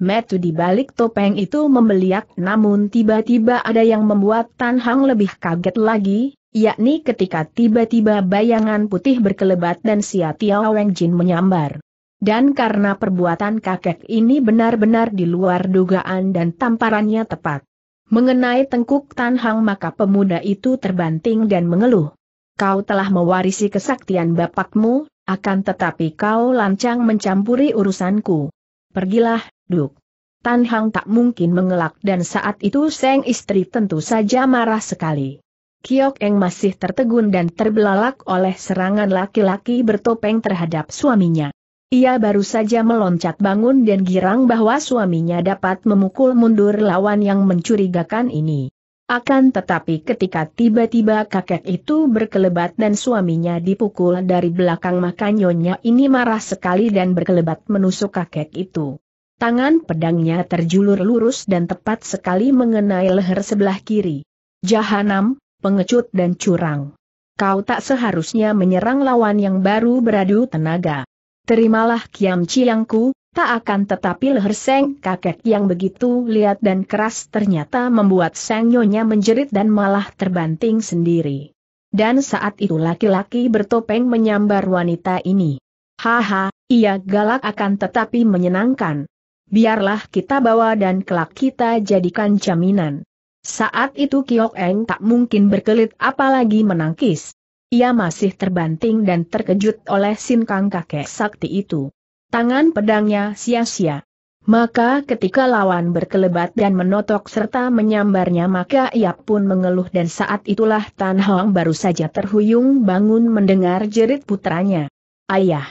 Metu di balik topeng itu membeliak namun tiba-tiba ada yang membuat Tan Hang lebih kaget lagi, yakni ketika tiba-tiba bayangan putih berkelebat dan Sia Tiao Weng Jin menyambar. Dan karena perbuatan kakek ini benar-benar di luar dugaan dan tamparannya tepat. Mengenai tengkuk Tan Hang maka pemuda itu terbanting dan mengeluh kau telah mewarisi kesaktian bapakmu, akan tetapi kau lancang mencampuri urusanku. Pergilah, Duk. Tan Hang tak mungkin mengelak dan saat itu Seng istri tentu saja marah sekali. Kiok Eng masih tertegun dan terbelalak oleh serangan laki-laki bertopeng terhadap suaminya. Ia baru saja meloncat bangun dan girang bahwa suaminya dapat memukul mundur lawan yang mencurigakan ini. Akan tetapi ketika tiba-tiba kakek itu berkelebat dan suaminya dipukul dari belakang maka nyonya ini marah sekali dan berkelebat menusuk kakek itu. Tangan pedangnya terjulur lurus dan tepat sekali mengenai leher sebelah kiri. Jahanam, pengecut dan curang. Kau tak seharusnya menyerang lawan yang baru beradu tenaga. Terimalah kiam ciangku, Tak akan tetapi leher Seng kakek yang begitu lihat dan keras ternyata membuat Seng Nyonya menjerit dan malah terbanting sendiri. Dan saat itu laki-laki bertopeng menyambar wanita ini. Haha, ia galak akan tetapi menyenangkan. Biarlah kita bawa dan kelak kita jadikan jaminan. Saat itu Kiok Eng tak mungkin berkelit apalagi menangkis. Ia masih terbanting dan terkejut oleh sinkang kakek sakti itu tangan pedangnya sia-sia. Maka ketika lawan berkelebat dan menotok serta menyambarnya maka ia pun mengeluh dan saat itulah Tan Hong baru saja terhuyung bangun mendengar jerit putranya. Ayah!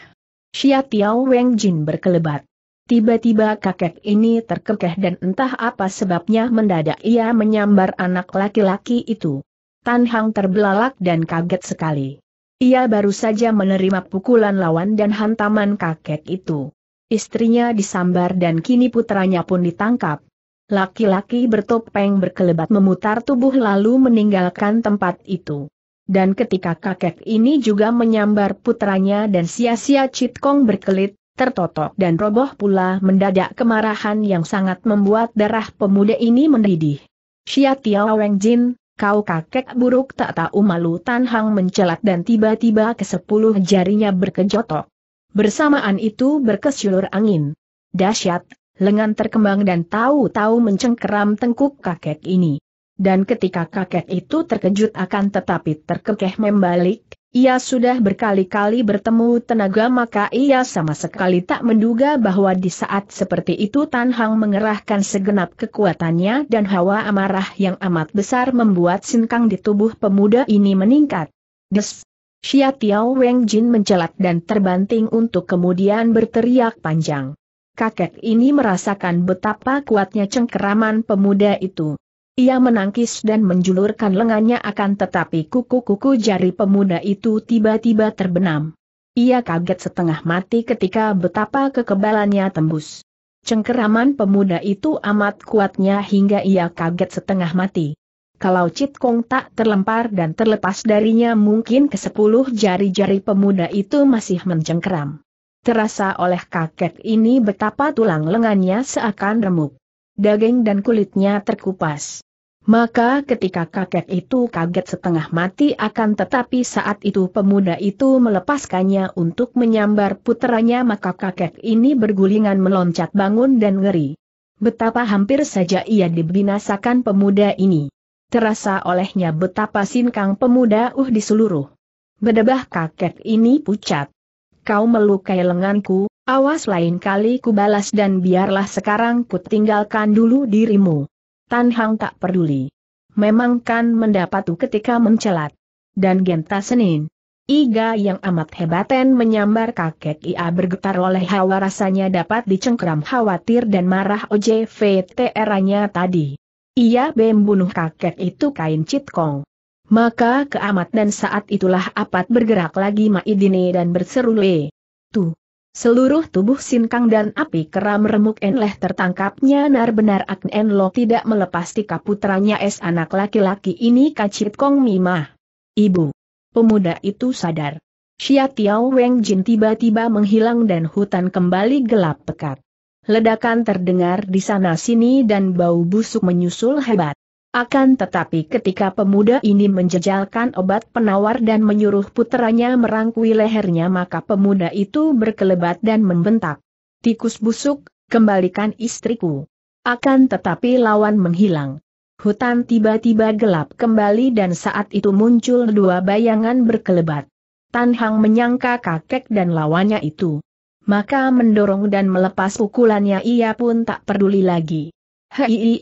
Xia Tiao Weng Jin berkelebat. Tiba-tiba kakek ini terkekeh dan entah apa sebabnya mendadak ia menyambar anak laki-laki itu. Tan Hang terbelalak dan kaget sekali. Ia baru saja menerima pukulan lawan dan hantaman kakek itu. Istrinya disambar dan kini putranya pun ditangkap. Laki-laki bertopeng berkelebat memutar tubuh lalu meninggalkan tempat itu. Dan ketika kakek ini juga menyambar putranya dan sia-sia Citkong berkelit, tertotok dan roboh pula mendadak kemarahan yang sangat membuat darah pemuda ini mendidih. Xia Tiao Weng Jin, Kau kakek buruk tak tahu malu Tan Hang mencelat dan tiba-tiba ke sepuluh jarinya berkejotok. Bersamaan itu berkesulur angin. Dahsyat, lengan terkembang dan tahu-tahu mencengkeram tengkuk kakek ini. Dan ketika kakek itu terkejut akan tetapi terkekeh membalik, ia sudah berkali-kali bertemu tenaga maka ia sama sekali tak menduga bahwa di saat seperti itu Tan Hang mengerahkan segenap kekuatannya dan hawa amarah yang amat besar membuat sinkang di tubuh pemuda ini meningkat. Des! Xia Tiao Weng Jin mencelat dan terbanting untuk kemudian berteriak panjang. Kakek ini merasakan betapa kuatnya cengkeraman pemuda itu. Ia menangkis dan menjulurkan lengannya akan tetapi kuku-kuku jari pemuda itu tiba-tiba terbenam. Ia kaget setengah mati ketika betapa kekebalannya tembus. Cengkeraman pemuda itu amat kuatnya hingga ia kaget setengah mati. Kalau Cit Kong tak terlempar dan terlepas darinya mungkin ke sepuluh jari-jari pemuda itu masih mencengkeram. Terasa oleh kakek ini betapa tulang lengannya seakan remuk. Daging dan kulitnya terkupas. Maka ketika kakek itu kaget setengah mati akan tetapi saat itu pemuda itu melepaskannya untuk menyambar putranya, maka kakek ini bergulingan meloncat bangun dan ngeri. Betapa hampir saja ia dibinasakan pemuda ini. Terasa olehnya betapa sinkang pemuda uh di seluruh. Bedebah kakek ini pucat. Kau melukai lenganku, awas lain kali ku balas dan biarlah sekarang ku tinggalkan dulu dirimu. Tan Hang tak peduli. Memang kan mendapatu ketika mencelat. Dan genta Senin. Iga yang amat hebaten menyambar kakek Ia bergetar oleh hawa rasanya dapat dicengkram khawatir dan marah OJVTR-nya tadi. Ia membunuh kakek itu kain citkong. Maka keamat dan saat itulah apat bergerak lagi Maidine dan berseru le. Tuh, Seluruh tubuh sinkang dan api keram remuk Enleh tertangkapnya benar-benar Ak Enlo tidak melepas tika putranya es anak laki-laki ini kacit Kong Mimah. Ibu. Pemuda itu sadar. Xia Tiao Weng Jin tiba-tiba menghilang dan hutan kembali gelap pekat. Ledakan terdengar di sana-sini dan bau busuk menyusul hebat. Akan tetapi ketika pemuda ini menjejalkan obat penawar dan menyuruh putranya merangkui lehernya maka pemuda itu berkelebat dan membentak. Tikus busuk, kembalikan istriku. Akan tetapi lawan menghilang. Hutan tiba-tiba gelap kembali dan saat itu muncul dua bayangan berkelebat. Tan Hang menyangka kakek dan lawannya itu. Maka mendorong dan melepas pukulannya ia pun tak peduli lagi. Hei,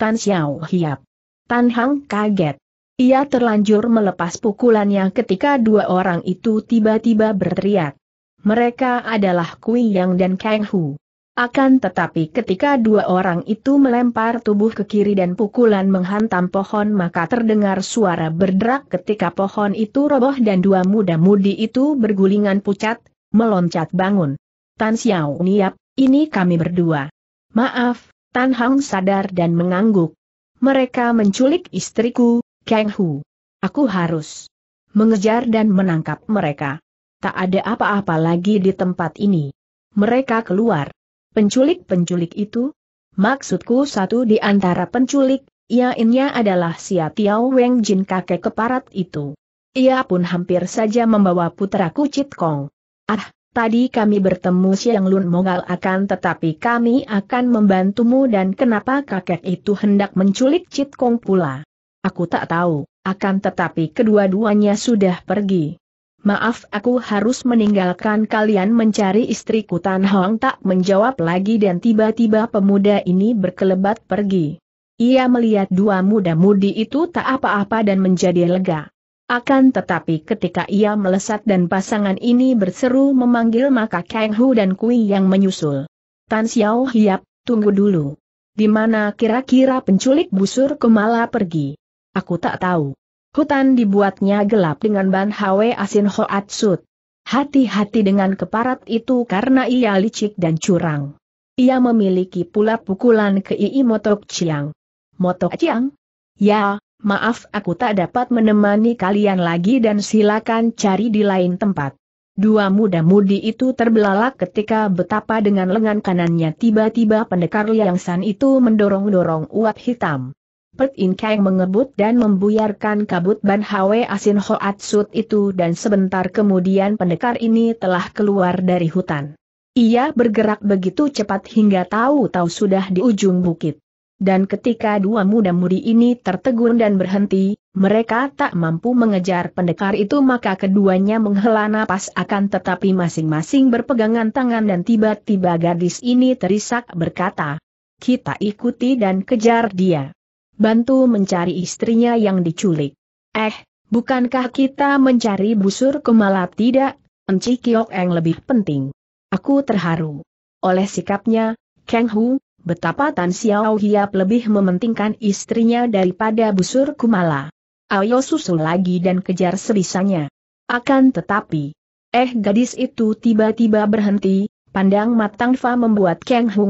Tan Xiao Hiap. Tan Hang kaget. Ia terlanjur melepas pukulannya ketika dua orang itu tiba-tiba berteriak. Mereka adalah Kui Yang dan Kang Hu. Akan tetapi ketika dua orang itu melempar tubuh ke kiri dan pukulan menghantam pohon maka terdengar suara berderak ketika pohon itu roboh dan dua muda-mudi itu bergulingan pucat, meloncat bangun. Tan Xiao Niap, ini kami berdua. Maaf, Tan Hang sadar dan mengangguk. Mereka menculik istriku, Kang Hu. Aku harus mengejar dan menangkap mereka. Tak ada apa-apa lagi di tempat ini. Mereka keluar. Penculik-penculik itu? Maksudku satu di antara penculik, ini adalah Xia Tiao Weng Jin kakek keparat itu. Ia pun hampir saja membawa putraku kucit Kong. Ah, Tadi kami bertemu Siang Lun Mongal akan tetapi kami akan membantumu dan kenapa kakek itu hendak menculik Cit Kong pula. Aku tak tahu, akan tetapi kedua-duanya sudah pergi. Maaf aku harus meninggalkan kalian mencari istriku Tan Hong tak menjawab lagi dan tiba-tiba pemuda ini berkelebat pergi. Ia melihat dua muda-mudi itu tak apa-apa dan menjadi lega. Akan tetapi ketika ia melesat dan pasangan ini berseru memanggil maka Kang Hu dan Kui yang menyusul. Tan Xiao Hiap, tunggu dulu. Di mana kira-kira penculik busur kemala pergi? Aku tak tahu. Hutan dibuatnya gelap dengan ban Hwe Asin Atsut. Hati-hati dengan keparat itu karena ia licik dan curang. Ia memiliki pula pukulan ke Ii Motok Ciang. Motok Ciang? Ya, maaf aku tak dapat menemani kalian lagi dan silakan cari di lain tempat. Dua muda-mudi itu terbelalak ketika betapa dengan lengan kanannya tiba-tiba pendekar Liang San itu mendorong-dorong uap hitam. Pet In Kang mengebut dan membuyarkan kabut Ban Hwe Asin Hoatsut itu dan sebentar kemudian pendekar ini telah keluar dari hutan. Ia bergerak begitu cepat hingga tahu-tahu sudah di ujung bukit dan ketika dua muda mudi ini tertegun dan berhenti, mereka tak mampu mengejar pendekar itu maka keduanya menghela napas akan tetapi masing-masing berpegangan tangan dan tiba-tiba gadis ini terisak berkata, kita ikuti dan kejar dia. Bantu mencari istrinya yang diculik. Eh, bukankah kita mencari busur kemala tidak? Enci Kiok yang lebih penting. Aku terharu. Oleh sikapnya, Kang Hu, betapa Tan Xiao Hiap lebih mementingkan istrinya daripada busur kumala. Ayo susul lagi dan kejar sebisanya. Akan tetapi, eh gadis itu tiba-tiba berhenti, pandang matang Fa membuat Kang Hu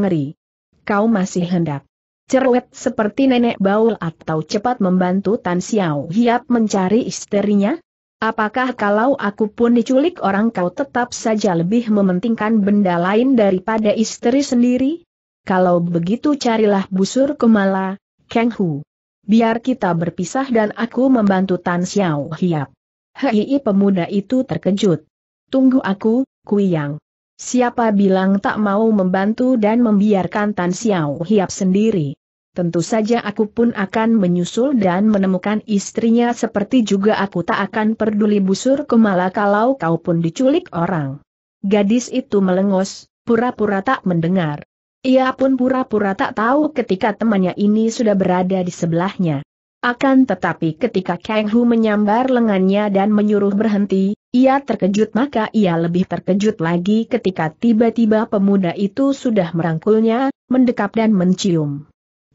Kau masih hendak cerewet seperti nenek baul atau cepat membantu Tan Xiao Hiap mencari istrinya? Apakah kalau aku pun diculik orang kau tetap saja lebih mementingkan benda lain daripada istri sendiri? Kalau begitu carilah busur kemala, Kang Hu. Biar kita berpisah dan aku membantu Tan Xiao Hiap. Hei pemuda itu terkejut. Tunggu aku, Kuyang. Siapa bilang tak mau membantu dan membiarkan Tan Xiao Hiap sendiri? Tentu saja aku pun akan menyusul dan menemukan istrinya seperti juga aku tak akan peduli busur kemala kalau kau pun diculik orang. Gadis itu melengos, pura-pura tak mendengar. Ia pun pura-pura tak tahu ketika temannya ini sudah berada di sebelahnya. Akan tetapi ketika Kang Hu menyambar lengannya dan menyuruh berhenti, ia terkejut maka ia lebih terkejut lagi ketika tiba-tiba pemuda itu sudah merangkulnya, mendekap dan mencium.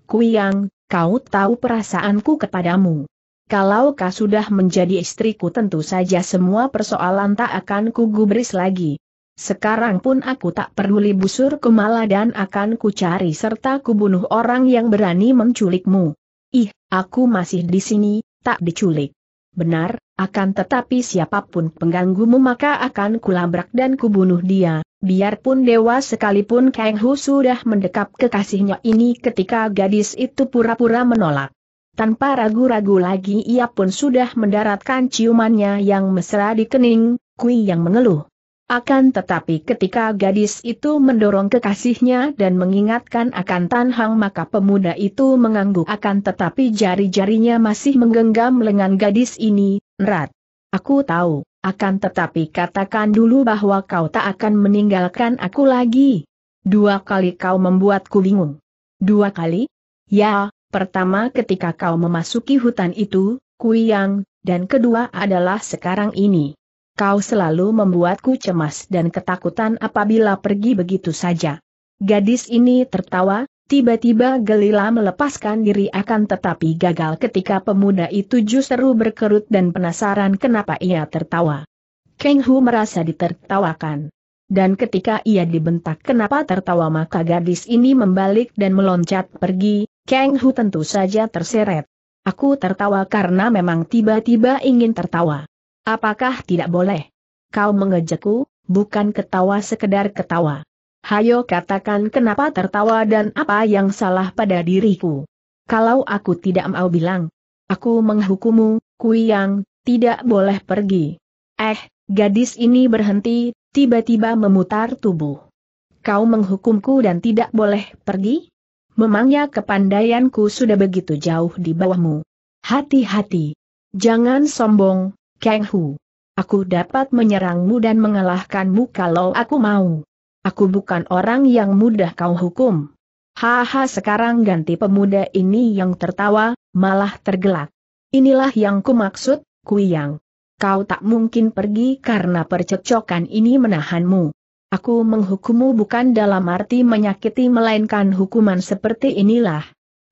Kuyang, kau tahu perasaanku kepadamu. Kalau kau sudah menjadi istriku tentu saja semua persoalan tak akan kugubris lagi. Sekarang pun aku tak peduli busur Kemala dan akan kucari serta kubunuh orang yang berani menculikmu. Ih, aku masih di sini, tak diculik. Benar, akan tetapi siapapun pengganggumu maka akan kulabrak dan kubunuh dia, biarpun dewa sekalipun Kang Hu sudah mendekap kekasihnya ini ketika gadis itu pura-pura menolak. Tanpa ragu-ragu lagi ia pun sudah mendaratkan ciumannya yang mesra di kening, Kui yang mengeluh. Akan tetapi ketika gadis itu mendorong kekasihnya dan mengingatkan akan Tan Hang maka pemuda itu mengangguk akan tetapi jari-jarinya masih menggenggam lengan gadis ini, Rat. Aku tahu, akan tetapi katakan dulu bahwa kau tak akan meninggalkan aku lagi. Dua kali kau membuatku bingung. Dua kali? Ya, pertama ketika kau memasuki hutan itu, Kuyang, dan kedua adalah sekarang ini. Kau selalu membuatku cemas dan ketakutan apabila pergi begitu saja. Gadis ini tertawa, tiba-tiba gelila melepaskan diri akan tetapi gagal ketika pemuda itu justru berkerut dan penasaran kenapa ia tertawa. Kang Hu merasa ditertawakan. Dan ketika ia dibentak kenapa tertawa maka gadis ini membalik dan meloncat pergi, Kang Hu tentu saja terseret. Aku tertawa karena memang tiba-tiba ingin tertawa. Apakah tidak boleh? Kau mengejekku, bukan ketawa sekedar ketawa. Hayo katakan kenapa tertawa dan apa yang salah pada diriku. Kalau aku tidak mau bilang, aku menghukummu, kuyang, tidak boleh pergi. Eh, gadis ini berhenti, tiba-tiba memutar tubuh. Kau menghukumku dan tidak boleh pergi? Memangnya kepandaianku sudah begitu jauh di bawahmu. Hati-hati. Jangan sombong, Kang Hu. Aku dapat menyerangmu dan mengalahkanmu kalau aku mau. Aku bukan orang yang mudah kau hukum. Haha sekarang ganti pemuda ini yang tertawa, malah tergelak. Inilah yang kumaksud, Kuyang. Kau tak mungkin pergi karena percekcokan ini menahanmu. Aku menghukummu bukan dalam arti menyakiti melainkan hukuman seperti inilah.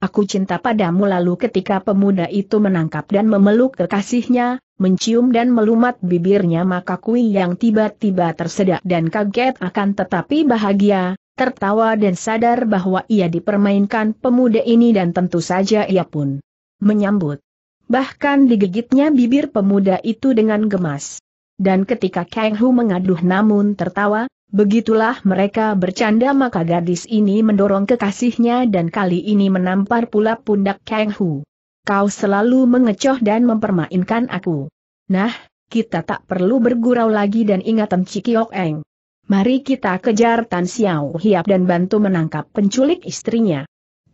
Aku cinta padamu lalu ketika pemuda itu menangkap dan memeluk kekasihnya, mencium dan melumat bibirnya maka Kui yang tiba-tiba tersedak dan kaget akan tetapi bahagia, tertawa dan sadar bahwa ia dipermainkan pemuda ini dan tentu saja ia pun menyambut. Bahkan digigitnya bibir pemuda itu dengan gemas. Dan ketika Kang Hu mengaduh namun tertawa, Begitulah mereka bercanda maka gadis ini mendorong kekasihnya dan kali ini menampar pula pundak Kang Hu. Kau selalu mengecoh dan mempermainkan aku. Nah, kita tak perlu bergurau lagi dan ingatan Cikiok Eng. Mari kita kejar Tan Xiao Hiap dan bantu menangkap penculik istrinya.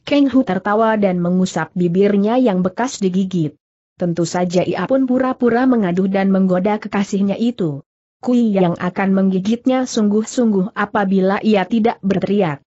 Kang Hu tertawa dan mengusap bibirnya yang bekas digigit. Tentu saja ia pun pura-pura mengaduh dan menggoda kekasihnya itu kui yang akan menggigitnya sungguh-sungguh apabila ia tidak berteriak.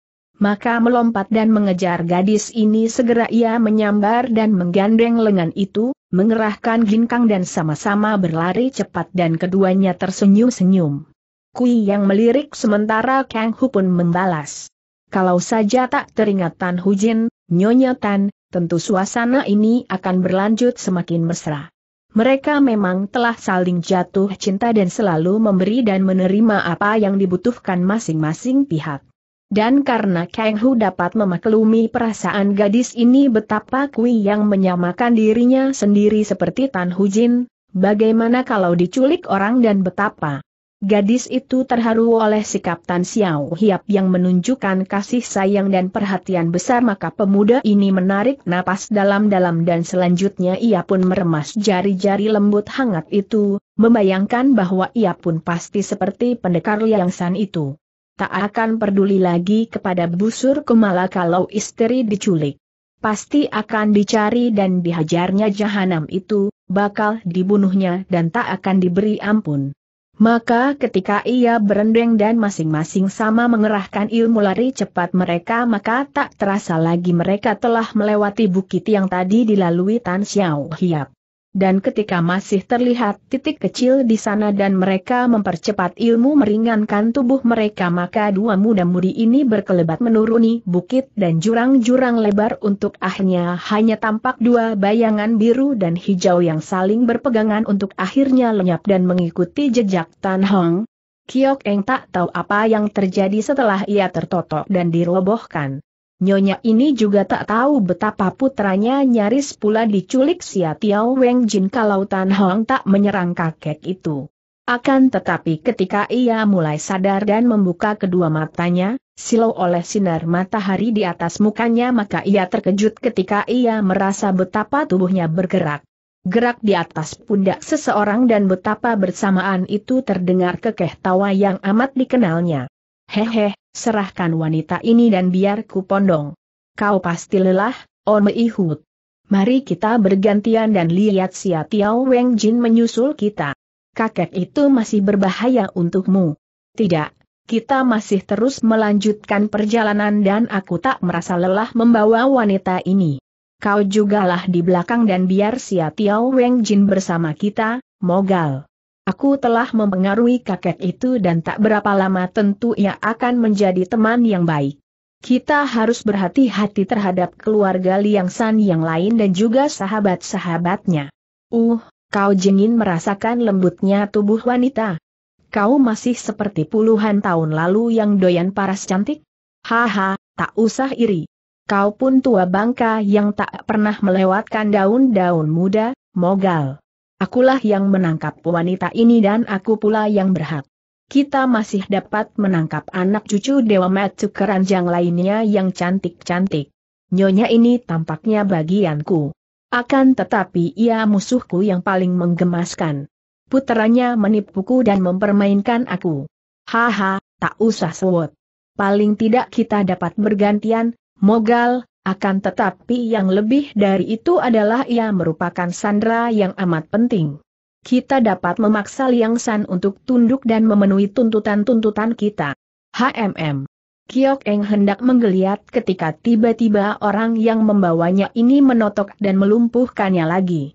Maka melompat dan mengejar gadis ini segera ia menyambar dan menggandeng lengan itu, mengerahkan ginkang dan sama-sama berlari cepat dan keduanya tersenyum-senyum. Kui yang melirik sementara Kang Hu pun membalas. Kalau saja tak teringat Tan Hu Jin, Nyonya Tan, tentu suasana ini akan berlanjut semakin mesra mereka memang telah saling jatuh cinta dan selalu memberi dan menerima apa yang dibutuhkan masing-masing pihak. Dan karena Kang Hu dapat memaklumi perasaan gadis ini betapa Kui yang menyamakan dirinya sendiri seperti Tan Hu Jin, bagaimana kalau diculik orang dan betapa Gadis itu terharu oleh sikap Tan Xiao Hiap yang menunjukkan kasih sayang dan perhatian besar maka pemuda ini menarik napas dalam-dalam dan selanjutnya ia pun meremas jari-jari lembut hangat itu, membayangkan bahwa ia pun pasti seperti pendekar Liang San itu. Tak akan peduli lagi kepada busur kemala kalau istri diculik. Pasti akan dicari dan dihajarnya jahanam itu, bakal dibunuhnya dan tak akan diberi ampun. Maka ketika ia berendeng dan masing-masing sama mengerahkan ilmu lari cepat mereka maka tak terasa lagi mereka telah melewati bukit yang tadi dilalui Tan Xiao Hiap dan ketika masih terlihat titik kecil di sana dan mereka mempercepat ilmu meringankan tubuh mereka maka dua muda-mudi ini berkelebat menuruni bukit dan jurang-jurang lebar untuk akhirnya hanya tampak dua bayangan biru dan hijau yang saling berpegangan untuk akhirnya lenyap dan mengikuti jejak Tan Hong. Kiok Eng tak tahu apa yang terjadi setelah ia tertotok dan dirobohkan. Nyonya ini juga tak tahu betapa putranya nyaris pula diculik si Tiao Weng Jin kalau Tan Hong tak menyerang kakek itu. Akan tetapi ketika ia mulai sadar dan membuka kedua matanya, silau oleh sinar matahari di atas mukanya maka ia terkejut ketika ia merasa betapa tubuhnya bergerak. Gerak di atas pundak seseorang dan betapa bersamaan itu terdengar kekeh tawa yang amat dikenalnya. Hehe, serahkan wanita ini dan biar ku pondong. Kau pasti lelah, Ome Ihud. Mari kita bergantian dan lihat Sia Tiao Weng Jin menyusul kita. Kakek itu masih berbahaya untukmu. Tidak, kita masih terus melanjutkan perjalanan dan aku tak merasa lelah membawa wanita ini. Kau jugalah di belakang dan biar Sia Tiao Weng Jin bersama kita, Mogal. Aku telah mempengaruhi kakek itu dan tak berapa lama tentu ia akan menjadi teman yang baik. Kita harus berhati-hati terhadap keluarga Liang San yang lain dan juga sahabat-sahabatnya. Uh, kau jengin merasakan lembutnya tubuh wanita. Kau masih seperti puluhan tahun lalu yang doyan paras cantik? Haha, tak usah iri. Kau pun tua bangka yang tak pernah melewatkan daun-daun muda, mogal. Akulah yang menangkap wanita ini dan aku pula yang berhak. Kita masih dapat menangkap anak cucu Dewa Matsu keranjang lainnya yang cantik-cantik. Nyonya ini tampaknya bagianku. Akan tetapi ia musuhku yang paling menggemaskan. Putranya menipuku dan mempermainkan aku. Haha, tak usah sewot. Paling tidak kita dapat bergantian, Mogal, akan tetapi yang lebih dari itu adalah ia merupakan sandera yang amat penting. Kita dapat memaksa Liang San untuk tunduk dan memenuhi tuntutan-tuntutan kita. HMM. Kiok Eng hendak menggeliat ketika tiba-tiba orang yang membawanya ini menotok dan melumpuhkannya lagi.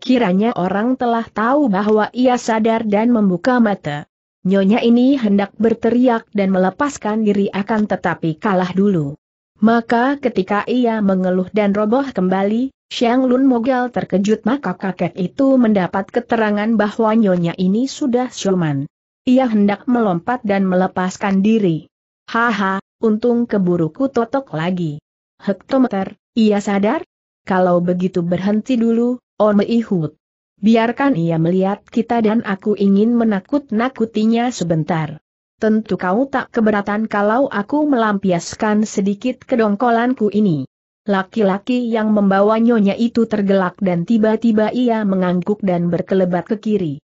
Kiranya orang telah tahu bahwa ia sadar dan membuka mata. Nyonya ini hendak berteriak dan melepaskan diri akan tetapi kalah dulu. Maka ketika ia mengeluh dan roboh kembali, Xiang Lun Mogel terkejut maka kakek itu mendapat keterangan bahwa nyonya ini sudah siuman. Ia hendak melompat dan melepaskan diri. Haha, untung keburuku totok lagi. Hektometer, ia sadar? Kalau begitu berhenti dulu, Ome oh Ihut. Biarkan ia melihat kita dan aku ingin menakut-nakutinya sebentar tentu kau tak keberatan kalau aku melampiaskan sedikit kedongkolanku ini. Laki-laki yang membawa nyonya itu tergelak dan tiba-tiba ia mengangguk dan berkelebat ke kiri.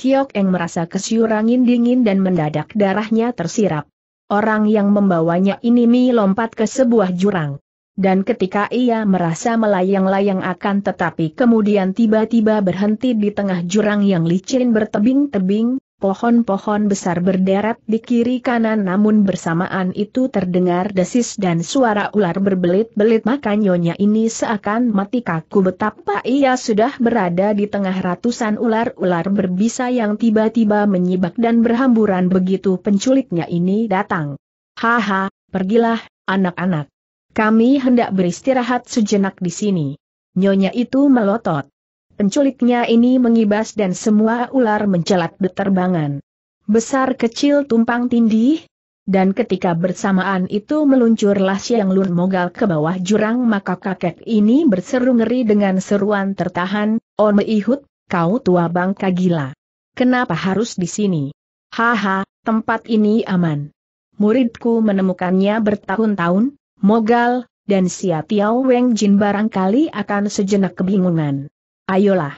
Kiok Eng merasa kesyurangin dingin dan mendadak darahnya tersirap. Orang yang membawanya ini melompat ke sebuah jurang. Dan ketika ia merasa melayang-layang akan tetapi kemudian tiba-tiba berhenti di tengah jurang yang licin bertebing-tebing, Pohon-pohon besar berderet di kiri kanan namun bersamaan itu terdengar desis dan suara ular berbelit-belit maka nyonya ini seakan mati kaku betapa ia sudah berada di tengah ratusan ular-ular berbisa yang tiba-tiba menyibak dan berhamburan begitu penculiknya ini datang. Haha, pergilah, anak-anak. Kami hendak beristirahat sejenak di sini. Nyonya itu melotot. Penculiknya ini mengibas dan semua ular mencelat beterbangan. Besar kecil tumpang tindih, dan ketika bersamaan itu meluncurlah Siang Lun Mogal ke bawah jurang maka kakek ini berseru ngeri dengan seruan tertahan, On oh Meihut, kau tua bang kagila. Kenapa harus di sini? Haha, tempat ini aman. Muridku menemukannya bertahun-tahun, Mogal, dan Sia Tiao Weng Jin barangkali akan sejenak kebingungan. Ayolah.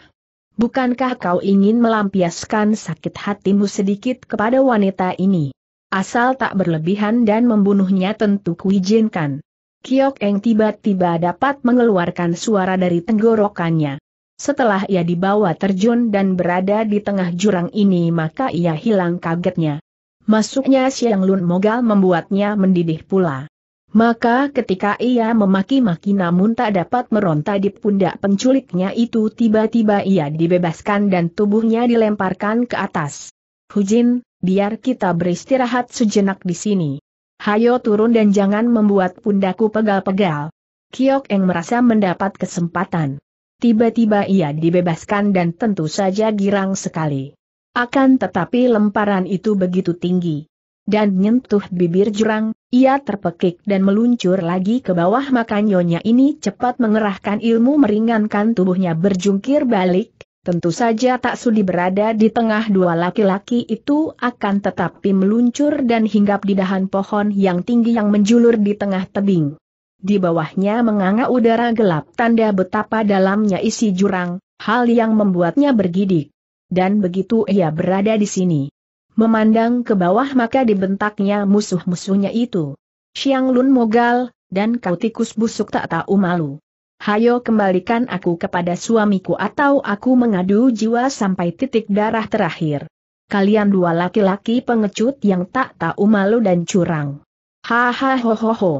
Bukankah kau ingin melampiaskan sakit hatimu sedikit kepada wanita ini? Asal tak berlebihan dan membunuhnya tentu kuizinkan. Kiok Eng tiba-tiba dapat mengeluarkan suara dari tenggorokannya. Setelah ia dibawa terjun dan berada di tengah jurang ini maka ia hilang kagetnya. Masuknya Siang Lun Mogal membuatnya mendidih pula. Maka ketika ia memaki-maki namun tak dapat meronta di pundak penculiknya itu tiba-tiba ia dibebaskan dan tubuhnya dilemparkan ke atas. Hujin, biar kita beristirahat sejenak di sini. Hayo turun dan jangan membuat pundaku pegal-pegal. Kiok Eng merasa mendapat kesempatan. Tiba-tiba ia dibebaskan dan tentu saja girang sekali. Akan tetapi lemparan itu begitu tinggi. Dan nyentuh bibir jurang, ia terpekik dan meluncur lagi ke bawah maka nyonya ini cepat mengerahkan ilmu meringankan tubuhnya berjungkir balik, tentu saja tak sudi berada di tengah dua laki-laki itu akan tetapi meluncur dan hinggap di dahan pohon yang tinggi yang menjulur di tengah tebing. Di bawahnya menganga udara gelap tanda betapa dalamnya isi jurang, hal yang membuatnya bergidik. Dan begitu ia berada di sini, Memandang ke bawah maka dibentaknya musuh-musuhnya itu. Siang Lun mogal, dan kau tikus busuk tak tahu malu. Hayo kembalikan aku kepada suamiku atau aku mengadu jiwa sampai titik darah terakhir. Kalian dua laki-laki pengecut yang tak tahu malu dan curang. Hahaha ho ho ho.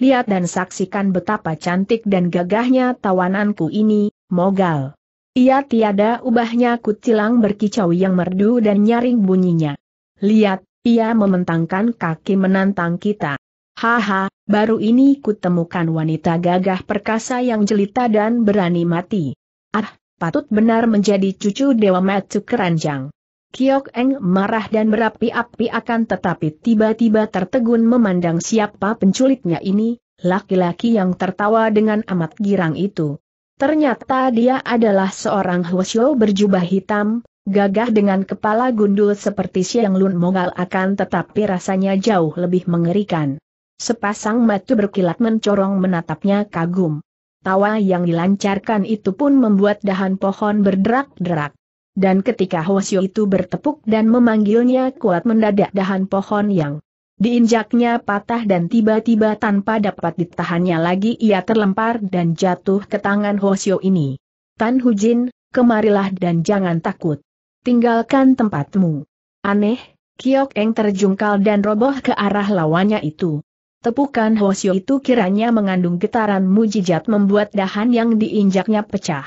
Lihat dan saksikan betapa cantik dan gagahnya tawananku ini, Mogal. Ia tiada ubahnya kutilang berkicau yang merdu dan nyaring bunyinya. Lihat, ia mementangkan kaki menantang kita. Haha, baru ini kutemukan wanita gagah perkasa yang jelita dan berani mati. Ah, patut benar menjadi cucu Dewa Matsu Keranjang. Kiok Eng marah dan berapi-api akan tetapi tiba-tiba tertegun memandang siapa penculiknya ini, laki-laki yang tertawa dengan amat girang itu. Ternyata dia adalah seorang Huosyo berjubah hitam, gagah dengan kepala gundul seperti Siang Lun Mongal akan tetapi rasanya jauh lebih mengerikan. Sepasang mata berkilat mencorong menatapnya kagum. Tawa yang dilancarkan itu pun membuat dahan pohon berderak-derak. Dan ketika Hosyo itu bertepuk dan memanggilnya kuat mendadak dahan pohon yang Diinjaknya patah dan tiba-tiba tanpa dapat ditahannya lagi ia terlempar dan jatuh ke tangan Hosio ini. Tan Hujin, kemarilah dan jangan takut. Tinggalkan tempatmu. Aneh, Kiok Eng terjungkal dan roboh ke arah lawannya itu. Tepukan Hosio itu kiranya mengandung getaran mujijat membuat dahan yang diinjaknya pecah.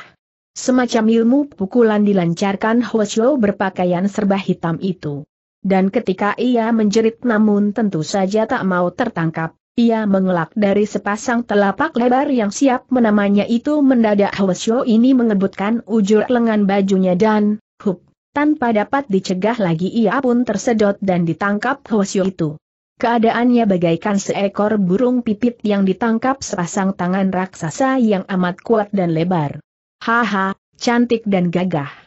Semacam ilmu pukulan dilancarkan Hosio berpakaian serba hitam itu dan ketika ia menjerit namun tentu saja tak mau tertangkap, ia mengelak dari sepasang telapak lebar yang siap menamanya itu mendadak Hwasyo ini mengebutkan ujur lengan bajunya dan, hup, tanpa dapat dicegah lagi ia pun tersedot dan ditangkap Hwasyo itu. Keadaannya bagaikan seekor burung pipit yang ditangkap sepasang tangan raksasa yang amat kuat dan lebar. Haha, cantik dan gagah.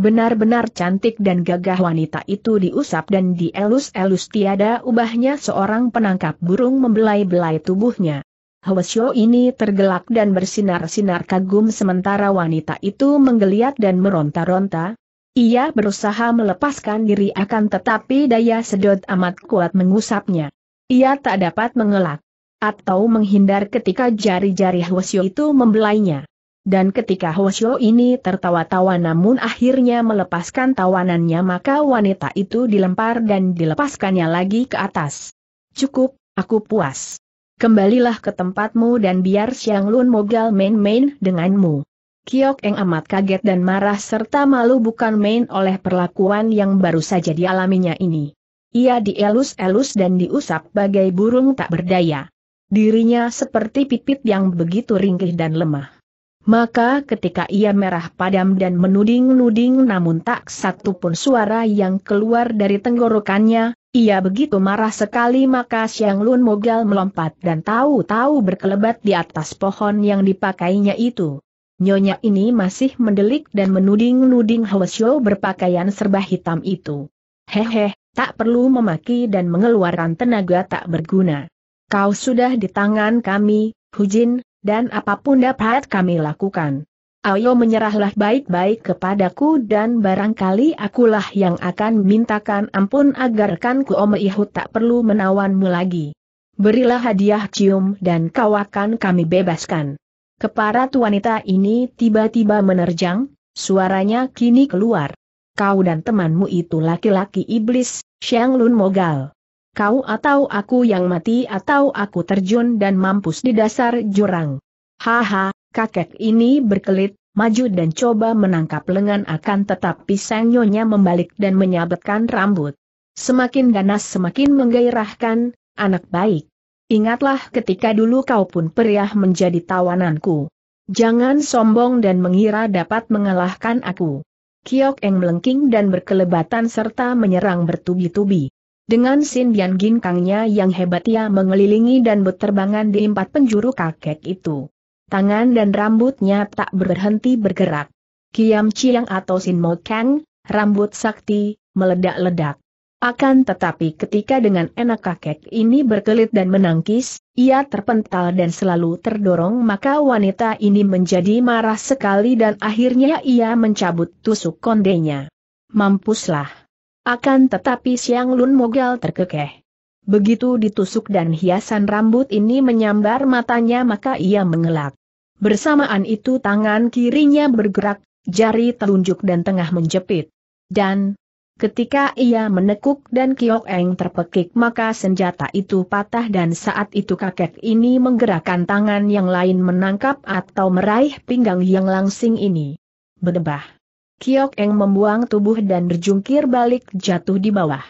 Benar-benar cantik dan gagah wanita itu diusap dan dielus-elus tiada ubahnya seorang penangkap burung membelai-belai tubuhnya. Hwasyo ini tergelak dan bersinar-sinar kagum sementara wanita itu menggeliat dan meronta-ronta. Ia berusaha melepaskan diri akan tetapi daya sedot amat kuat mengusapnya. Ia tak dapat mengelak atau menghindar ketika jari-jari Hwasyo itu membelainya. Dan ketika Hoshio ini tertawa-tawa namun akhirnya melepaskan tawanannya maka wanita itu dilempar dan dilepaskannya lagi ke atas. Cukup, aku puas. Kembalilah ke tempatmu dan biar Xiang Lun Mogal main-main denganmu. Kiok Eng amat kaget dan marah serta malu bukan main oleh perlakuan yang baru saja dialaminya ini. Ia dielus-elus dan diusap bagai burung tak berdaya. Dirinya seperti pipit yang begitu ringkih dan lemah. Maka ketika ia merah padam dan menuding-nuding namun tak satu pun suara yang keluar dari tenggorokannya, ia begitu marah sekali maka Siang Lun Mogal melompat dan tahu-tahu berkelebat di atas pohon yang dipakainya itu. Nyonya ini masih mendelik dan menuding-nuding Hwasyo berpakaian serba hitam itu. Hehe, tak perlu memaki dan mengeluarkan tenaga tak berguna. Kau sudah di tangan kami, Hujin, dan apapun dapat kami lakukan. Ayo menyerahlah baik-baik kepadaku dan barangkali akulah yang akan mintakan ampun agar kan Kuomeihut tak perlu menawanmu lagi. Berilah hadiah cium dan kau akan kami bebaskan. Keparat wanita ini tiba-tiba menerjang, suaranya kini keluar. Kau dan temanmu itu laki-laki iblis, Xiang Lun Mogal kau atau aku yang mati atau aku terjun dan mampus di dasar jurang. Haha, kakek ini berkelit, maju dan coba menangkap lengan akan tetapi sang nyonya membalik dan menyabetkan rambut. Semakin ganas semakin menggairahkan, anak baik. Ingatlah ketika dulu kau pun periah menjadi tawananku. Jangan sombong dan mengira dapat mengalahkan aku. Kiok Eng melengking dan berkelebatan serta menyerang bertubi-tubi. Dengan Sin Bian Ginkangnya yang hebat ia mengelilingi dan berterbangan di empat penjuru kakek itu. Tangan dan rambutnya tak berhenti bergerak. Kiam Chiang atau Sin Mo Kang, rambut sakti, meledak-ledak. Akan tetapi ketika dengan enak kakek ini berkelit dan menangkis, ia terpental dan selalu terdorong maka wanita ini menjadi marah sekali dan akhirnya ia mencabut tusuk kondenya. Mampuslah! Akan tetapi Siang Lun Mogal terkekeh. Begitu ditusuk dan hiasan rambut ini menyambar matanya maka ia mengelak. Bersamaan itu tangan kirinya bergerak, jari telunjuk dan tengah menjepit. Dan, ketika ia menekuk dan Kiok Eng terpekik maka senjata itu patah dan saat itu kakek ini menggerakkan tangan yang lain menangkap atau meraih pinggang yang langsing ini. Bedebah. Kiok Eng membuang tubuh dan berjungkir balik jatuh di bawah.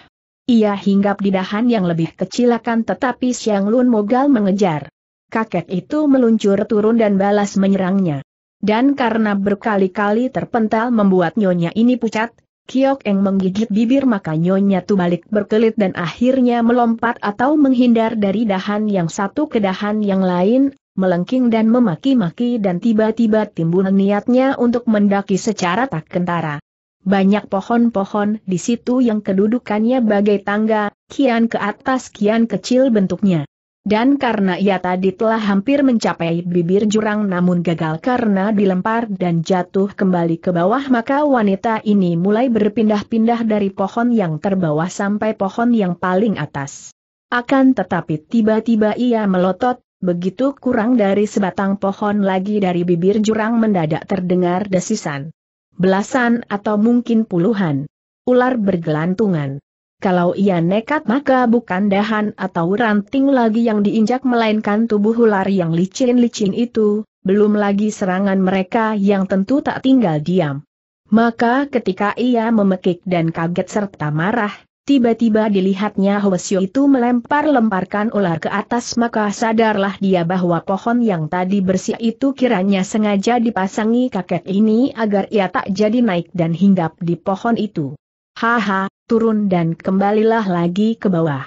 Ia hinggap di dahan yang lebih kecil akan tetapi Siang Lun Mogal mengejar. Kakek itu meluncur turun dan balas menyerangnya. Dan karena berkali-kali terpental membuat nyonya ini pucat, Kiok Eng menggigit bibir maka nyonya tu balik berkelit dan akhirnya melompat atau menghindar dari dahan yang satu ke dahan yang lain, melengking dan memaki-maki dan tiba-tiba timbul niatnya untuk mendaki secara tak kentara. Banyak pohon-pohon di situ yang kedudukannya bagai tangga, kian ke atas kian kecil bentuknya. Dan karena ia tadi telah hampir mencapai bibir jurang namun gagal karena dilempar dan jatuh kembali ke bawah maka wanita ini mulai berpindah-pindah dari pohon yang terbawah sampai pohon yang paling atas. Akan tetapi tiba-tiba ia melotot, Begitu kurang dari sebatang pohon lagi dari bibir jurang mendadak terdengar desisan. Belasan atau mungkin puluhan. Ular bergelantungan. Kalau ia nekat maka bukan dahan atau ranting lagi yang diinjak melainkan tubuh ular yang licin-licin itu, belum lagi serangan mereka yang tentu tak tinggal diam. Maka ketika ia memekik dan kaget serta marah, Tiba-tiba dilihatnya Hwasyo itu melempar-lemparkan ular ke atas maka sadarlah dia bahwa pohon yang tadi bersih itu kiranya sengaja dipasangi kakek ini agar ia tak jadi naik dan hinggap di pohon itu. Haha, turun dan kembalilah lagi ke bawah.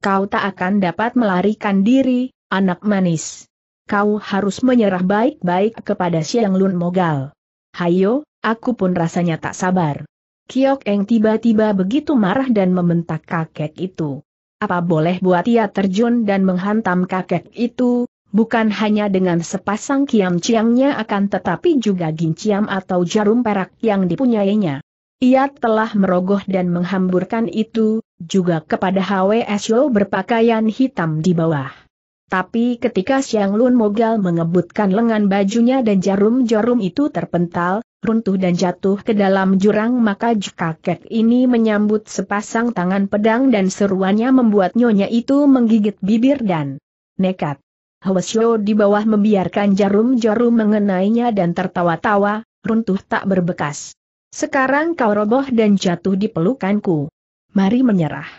Kau tak akan dapat melarikan diri, anak manis. Kau harus menyerah baik-baik kepada Siang Lun Mogal. Hayo, aku pun rasanya tak sabar. Kiok Eng tiba-tiba begitu marah dan membentak kakek itu. Apa boleh buat ia terjun dan menghantam kakek itu, bukan hanya dengan sepasang kiam ciangnya akan tetapi juga ginciam atau jarum perak yang dipunyainya. Ia telah merogoh dan menghamburkan itu, juga kepada HWSO berpakaian hitam di bawah. Tapi ketika Siang Lun Mogal mengebutkan lengan bajunya dan jarum-jarum itu terpental, runtuh dan jatuh ke dalam jurang maka kakek ini menyambut sepasang tangan pedang dan seruannya membuat nyonya itu menggigit bibir dan nekat. Hwasyo di bawah membiarkan jarum-jarum mengenainya dan tertawa-tawa, runtuh tak berbekas. Sekarang kau roboh dan jatuh di pelukanku. Mari menyerah.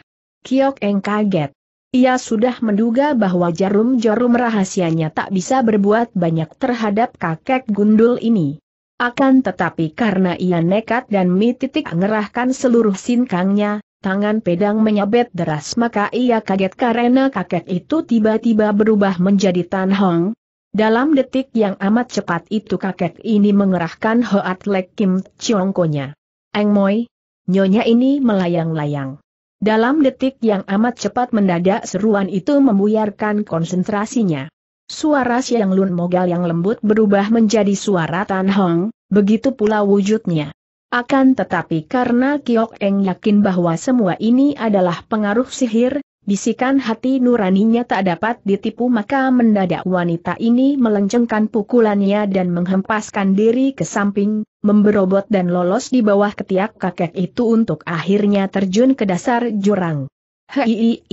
Kiok Eng kaget. Ia sudah menduga bahwa jarum-jarum rahasianya tak bisa berbuat banyak terhadap kakek gundul ini. Akan tetapi karena ia nekat dan mi titik ngerahkan seluruh sinkangnya, tangan pedang menyabet deras maka ia kaget karena kakek itu tiba-tiba berubah menjadi Tan Hong. Dalam detik yang amat cepat itu kakek ini mengerahkan Hoat Lek Kim Chiongkonya. Eng Moi, nyonya ini melayang-layang. Dalam detik yang amat cepat mendadak seruan itu membuyarkan konsentrasinya. Suara siang Lun Mogal yang lembut berubah menjadi suara Tan Hong, begitu pula wujudnya. Akan tetapi karena Kiok Eng yakin bahwa semua ini adalah pengaruh sihir, bisikan hati nuraninya tak dapat ditipu maka mendadak wanita ini melencengkan pukulannya dan menghempaskan diri ke samping, memberobot dan lolos di bawah ketiak kakek itu untuk akhirnya terjun ke dasar jurang. Hei,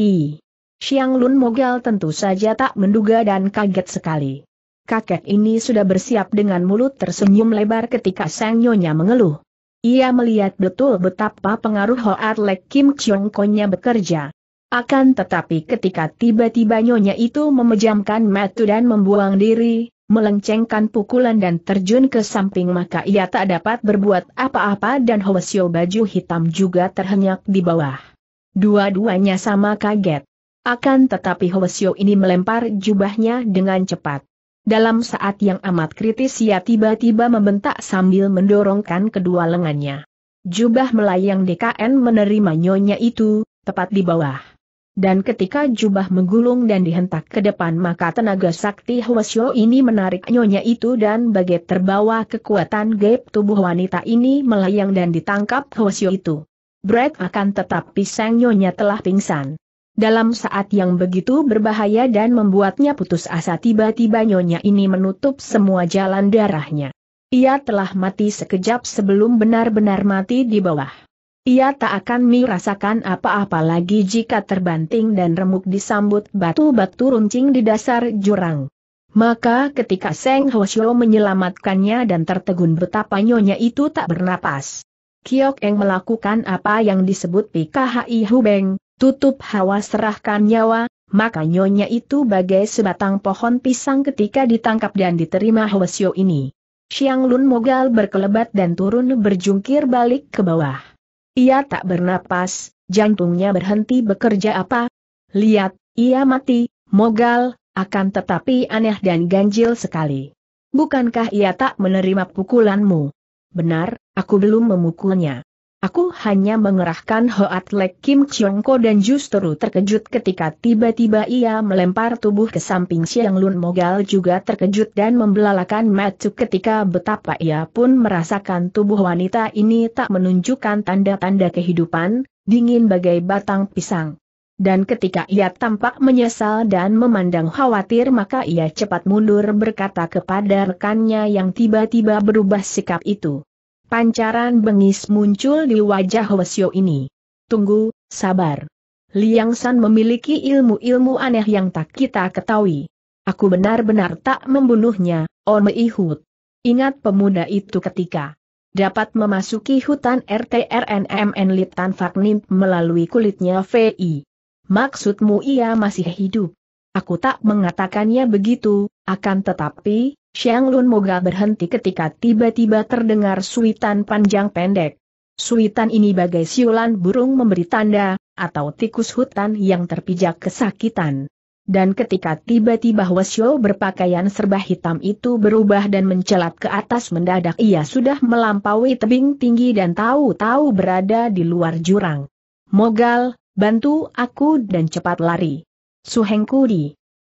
Xiang Lun Mogal tentu saja tak menduga dan kaget sekali. Kakek ini sudah bersiap dengan mulut tersenyum lebar ketika sang nyonya mengeluh. Ia melihat betul betapa pengaruh Hoat Lek Kim Chiong Konya bekerja. Akan tetapi ketika tiba-tiba nyonya itu memejamkan mata dan membuang diri, melencengkan pukulan dan terjun ke samping maka ia tak dapat berbuat apa-apa dan Hwasyo baju hitam juga terhenyak di bawah. Dua-duanya sama kaget. Akan tetapi Hwasyo ini melempar jubahnya dengan cepat. Dalam saat yang amat kritis ia tiba-tiba membentak sambil mendorongkan kedua lengannya. Jubah melayang DKN menerima nyonya itu, tepat di bawah. Dan ketika jubah menggulung dan dihentak ke depan maka tenaga sakti Hwasyo ini menarik nyonya itu dan bagai terbawa kekuatan gap tubuh wanita ini melayang dan ditangkap Hwasyo itu. Brad akan tetap pisang nyonya telah pingsan. Dalam saat yang begitu berbahaya dan membuatnya putus asa tiba-tiba nyonya ini menutup semua jalan darahnya. Ia telah mati sekejap sebelum benar-benar mati di bawah. Ia tak akan merasakan apa-apa lagi jika terbanting dan remuk disambut batu-batu runcing di dasar jurang. Maka ketika Seng Hoshio menyelamatkannya dan tertegun betapa nyonya itu tak bernapas. Kiok Eng melakukan apa yang disebut PKHI Hubeng, tutup hawa serahkan nyawa, maka nyonya itu bagai sebatang pohon pisang ketika ditangkap dan diterima Hwasyo ini. Xiang Lun Mogal berkelebat dan turun berjungkir balik ke bawah. Ia tak bernapas, jantungnya berhenti bekerja apa? Lihat, ia mati, Mogal, akan tetapi aneh dan ganjil sekali. Bukankah ia tak menerima pukulanmu? Benar, aku belum memukulnya. Aku hanya mengerahkan Hoat Lek Kim Ko dan justru terkejut ketika tiba-tiba ia melempar tubuh ke samping Siang Lun Mogal juga terkejut dan membelalakan Matsu ketika betapa ia pun merasakan tubuh wanita ini tak menunjukkan tanda-tanda kehidupan, dingin bagai batang pisang. Dan ketika ia tampak menyesal dan memandang khawatir maka ia cepat mundur berkata kepada rekannya yang tiba-tiba berubah sikap itu. Pancaran bengis muncul di wajah Hwasyo ini. Tunggu, sabar. Liang San memiliki ilmu-ilmu aneh yang tak kita ketahui. Aku benar-benar tak membunuhnya, Ome oh Ihut. Ingat pemuda itu ketika dapat memasuki hutan RTRNMN Litan Faknim melalui kulitnya VI. Maksudmu ia masih hidup? Aku tak mengatakannya begitu, akan tetapi, Xiang Lun Moga berhenti ketika tiba-tiba terdengar suitan panjang pendek. Suitan ini bagai siulan burung memberi tanda, atau tikus hutan yang terpijak kesakitan. Dan ketika tiba-tiba Wasyo berpakaian serba hitam itu berubah dan mencelat ke atas mendadak ia sudah melampaui tebing tinggi dan tahu-tahu berada di luar jurang. Mogal, bantu aku dan cepat lari. Suhengku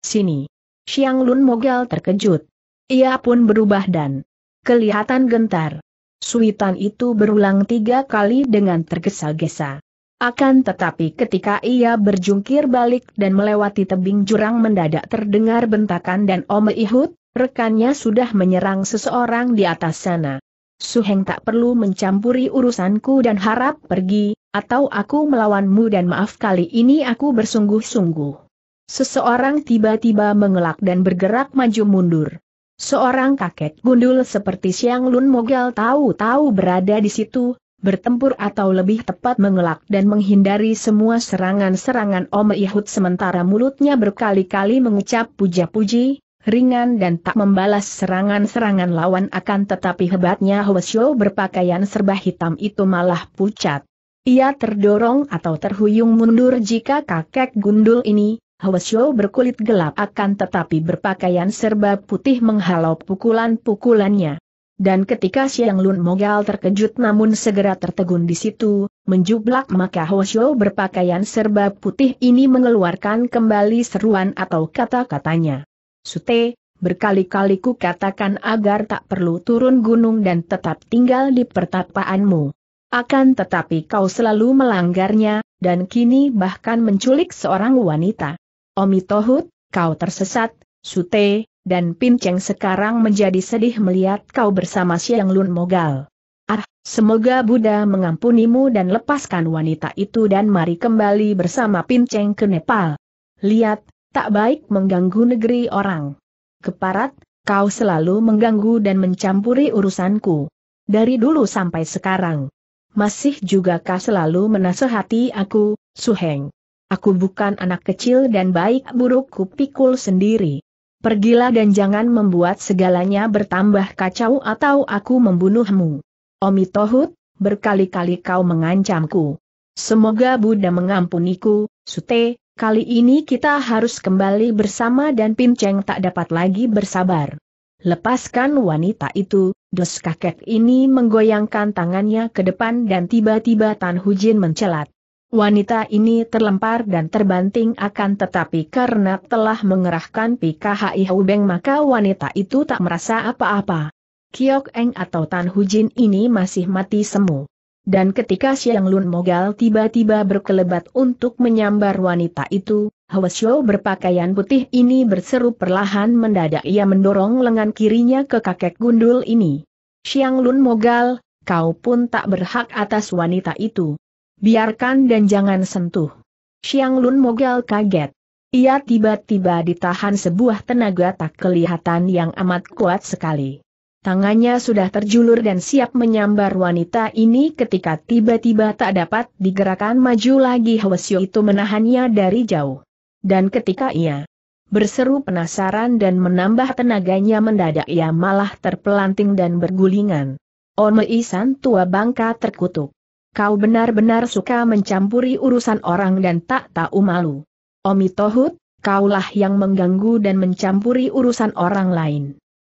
sini. Xiang Lun Mogal terkejut. Ia pun berubah dan kelihatan gentar. Suitan itu berulang tiga kali dengan tergesa-gesa. Akan tetapi ketika ia berjungkir balik dan melewati tebing jurang mendadak terdengar bentakan dan Ome Ihud, rekannya sudah menyerang seseorang di atas sana. Suheng tak perlu mencampuri urusanku dan harap pergi, atau aku melawanmu dan maaf kali ini aku bersungguh-sungguh. Seseorang tiba-tiba mengelak dan bergerak maju mundur. Seorang kakek gundul seperti Siang Lun Mogal tahu-tahu berada di situ, bertempur atau lebih tepat mengelak dan menghindari semua serangan-serangan Om Ihud sementara mulutnya berkali-kali mengucap puja-puji, ringan dan tak membalas serangan-serangan lawan akan tetapi hebatnya Hwasyo berpakaian serba hitam itu malah pucat. Ia terdorong atau terhuyung mundur jika kakek gundul ini, Hwasyo berkulit gelap akan tetapi berpakaian serba putih menghalau pukulan-pukulannya. Dan ketika Siang Lun Mogal terkejut namun segera tertegun di situ, menjublak maka Hosyo berpakaian serba putih ini mengeluarkan kembali seruan atau kata-katanya. Sute, berkali-kali ku katakan agar tak perlu turun gunung dan tetap tinggal di pertapaanmu. Akan tetapi kau selalu melanggarnya, dan kini bahkan menculik seorang wanita. Omitohut, Tohut, kau tersesat, Sute, dan Pinceng sekarang menjadi sedih melihat kau bersama Siang Lun Mogal. Ah, semoga Buddha mengampunimu dan lepaskan wanita itu dan mari kembali bersama Pinceng ke Nepal. Lihat, tak baik mengganggu negeri orang. Keparat, kau selalu mengganggu dan mencampuri urusanku. Dari dulu sampai sekarang. Masih juga kau selalu menasehati aku, Suheng. Aku bukan anak kecil dan baik burukku pikul sendiri. Pergilah dan jangan membuat segalanya bertambah kacau atau aku membunuhmu. Omi Tohut, berkali-kali kau mengancamku. Semoga Buddha mengampuniku, Sute, kali ini kita harus kembali bersama dan Pinceng tak dapat lagi bersabar. Lepaskan wanita itu, dos kakek ini menggoyangkan tangannya ke depan dan tiba-tiba Tan Hujin mencelat. Wanita ini terlempar dan terbanting akan tetapi karena telah mengerahkan PKHI Hubeng maka wanita itu tak merasa apa-apa. Kiok Eng atau Tan Hujin ini masih mati semu. Dan ketika Siang Lun Mogal tiba-tiba berkelebat untuk menyambar wanita itu, Hwa berpakaian putih ini berseru perlahan mendadak ia mendorong lengan kirinya ke kakek gundul ini. Siang Lun Mogal, kau pun tak berhak atas wanita itu. Biarkan dan jangan sentuh. Xiang Lun Mogal kaget. Ia tiba-tiba ditahan sebuah tenaga tak kelihatan yang amat kuat sekali. Tangannya sudah terjulur dan siap menyambar wanita ini ketika tiba-tiba tak dapat digerakkan maju lagi Hwasyo itu menahannya dari jauh. Dan ketika ia berseru penasaran dan menambah tenaganya mendadak ia malah terpelanting dan bergulingan. Omeisan tua bangka terkutuk. Kau benar-benar suka mencampuri urusan orang dan tak tahu malu. Omi Tohut, kaulah yang mengganggu dan mencampuri urusan orang lain.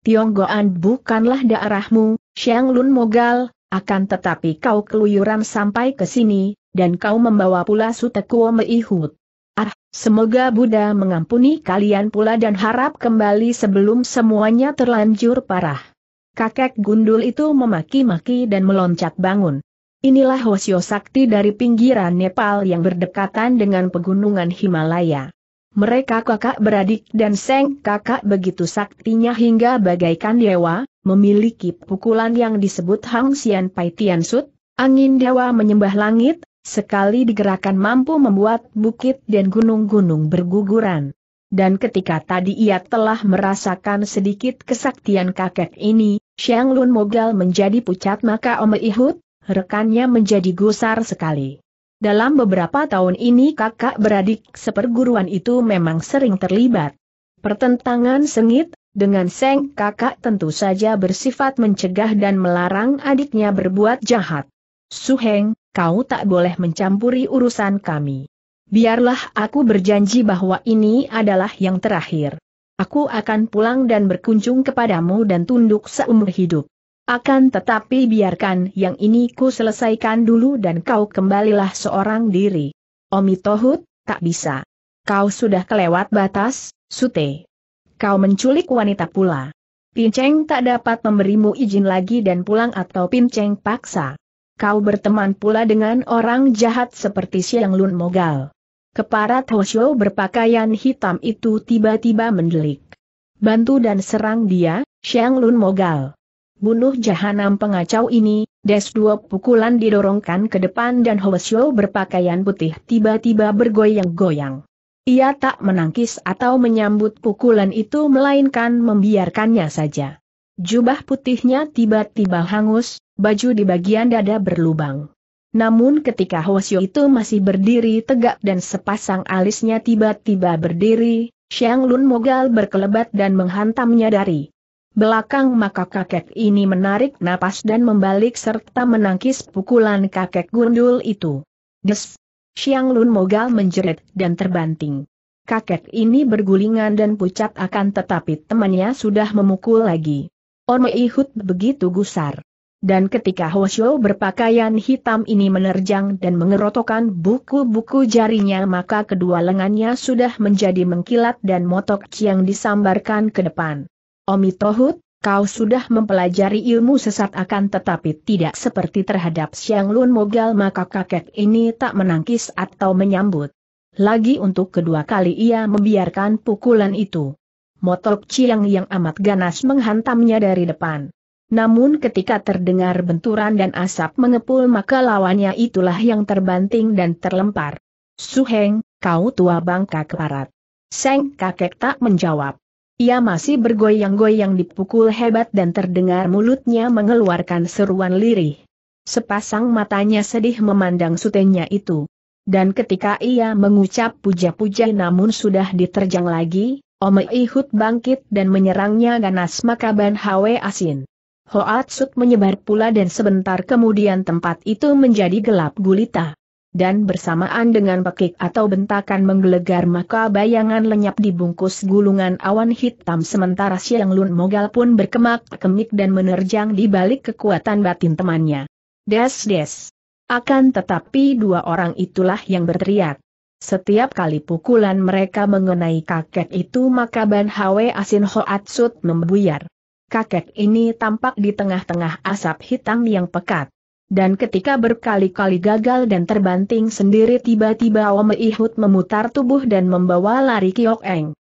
Tionggoan bukanlah daerahmu, Xiang Lun Mogal, akan tetapi kau keluyuran sampai ke sini, dan kau membawa pula Sutekuo Meihut. Ah, semoga Buddha mengampuni kalian pula dan harap kembali sebelum semuanya terlanjur parah. Kakek gundul itu memaki-maki dan meloncat bangun. Inilah Hosyo Sakti dari pinggiran Nepal yang berdekatan dengan pegunungan Himalaya. Mereka kakak beradik dan seng kakak begitu saktinya hingga bagaikan dewa, memiliki pukulan yang disebut Hang Xian Pai Tian Sut, angin dewa menyembah langit, sekali digerakkan mampu membuat bukit dan gunung-gunung berguguran. Dan ketika tadi ia telah merasakan sedikit kesaktian kakek ini, Xiang Lun Mogal menjadi pucat maka Ome Ihut, rekannya menjadi gusar sekali. Dalam beberapa tahun ini kakak beradik seperguruan itu memang sering terlibat. Pertentangan sengit, dengan seng kakak tentu saja bersifat mencegah dan melarang adiknya berbuat jahat. Suheng, kau tak boleh mencampuri urusan kami. Biarlah aku berjanji bahwa ini adalah yang terakhir. Aku akan pulang dan berkunjung kepadamu dan tunduk seumur hidup. Akan tetapi biarkan yang ini ku selesaikan dulu dan kau kembalilah seorang diri. Omi tak bisa. Kau sudah kelewat batas, Sute. Kau menculik wanita pula. Pinceng tak dapat memberimu izin lagi dan pulang atau pinceng paksa. Kau berteman pula dengan orang jahat seperti Siang Lun Mogal. Keparat Hoshio berpakaian hitam itu tiba-tiba mendelik. Bantu dan serang dia, Siang Lun Mogal bunuh jahanam pengacau ini, des dua pukulan didorongkan ke depan dan Hoesyo berpakaian putih tiba-tiba bergoyang-goyang. Ia tak menangkis atau menyambut pukulan itu melainkan membiarkannya saja. Jubah putihnya tiba-tiba hangus, baju di bagian dada berlubang. Namun ketika Hoesyo itu masih berdiri tegak dan sepasang alisnya tiba-tiba berdiri, Xiang Lun Mogal berkelebat dan menghantamnya dari belakang maka kakek ini menarik napas dan membalik serta menangkis pukulan kakek gundul itu. Des! Xiang Lun Mogal menjerit dan terbanting. Kakek ini bergulingan dan pucat akan tetapi temannya sudah memukul lagi. Orme Ihut begitu gusar. Dan ketika Hoshio berpakaian hitam ini menerjang dan mengerotokan buku-buku jarinya maka kedua lengannya sudah menjadi mengkilat dan motok yang disambarkan ke depan. Omi kau sudah mempelajari ilmu sesat akan tetapi tidak seperti terhadap Xiang Lun Mogal maka kakek ini tak menangkis atau menyambut. Lagi untuk kedua kali ia membiarkan pukulan itu. Motok Chiang yang amat ganas menghantamnya dari depan. Namun ketika terdengar benturan dan asap mengepul maka lawannya itulah yang terbanting dan terlempar. Suheng, kau tua bangka keparat. Seng kakek tak menjawab. Ia masih bergoyang-goyang dipukul hebat dan terdengar mulutnya mengeluarkan seruan lirih. Sepasang matanya sedih memandang sutenya itu. Dan ketika ia mengucap puja-puja namun sudah diterjang lagi, Ome ihut bangkit dan menyerangnya ganas makaban Hwe Asin. Hoat Sut menyebar pula dan sebentar kemudian tempat itu menjadi gelap gulita dan bersamaan dengan pekik atau bentakan menggelegar maka bayangan lenyap dibungkus gulungan awan hitam sementara Siang Lun Mogal pun berkemak-kemik dan menerjang di balik kekuatan batin temannya. Des-des. Akan tetapi dua orang itulah yang berteriak. Setiap kali pukulan mereka mengenai kakek itu maka Ban Hwe Asin Ho Atsut membuyar. Kakek ini tampak di tengah-tengah asap hitam yang pekat. Dan ketika berkali-kali gagal dan terbanting sendiri tiba-tiba Ome Ihut memutar tubuh dan membawa lari Kiok Eng.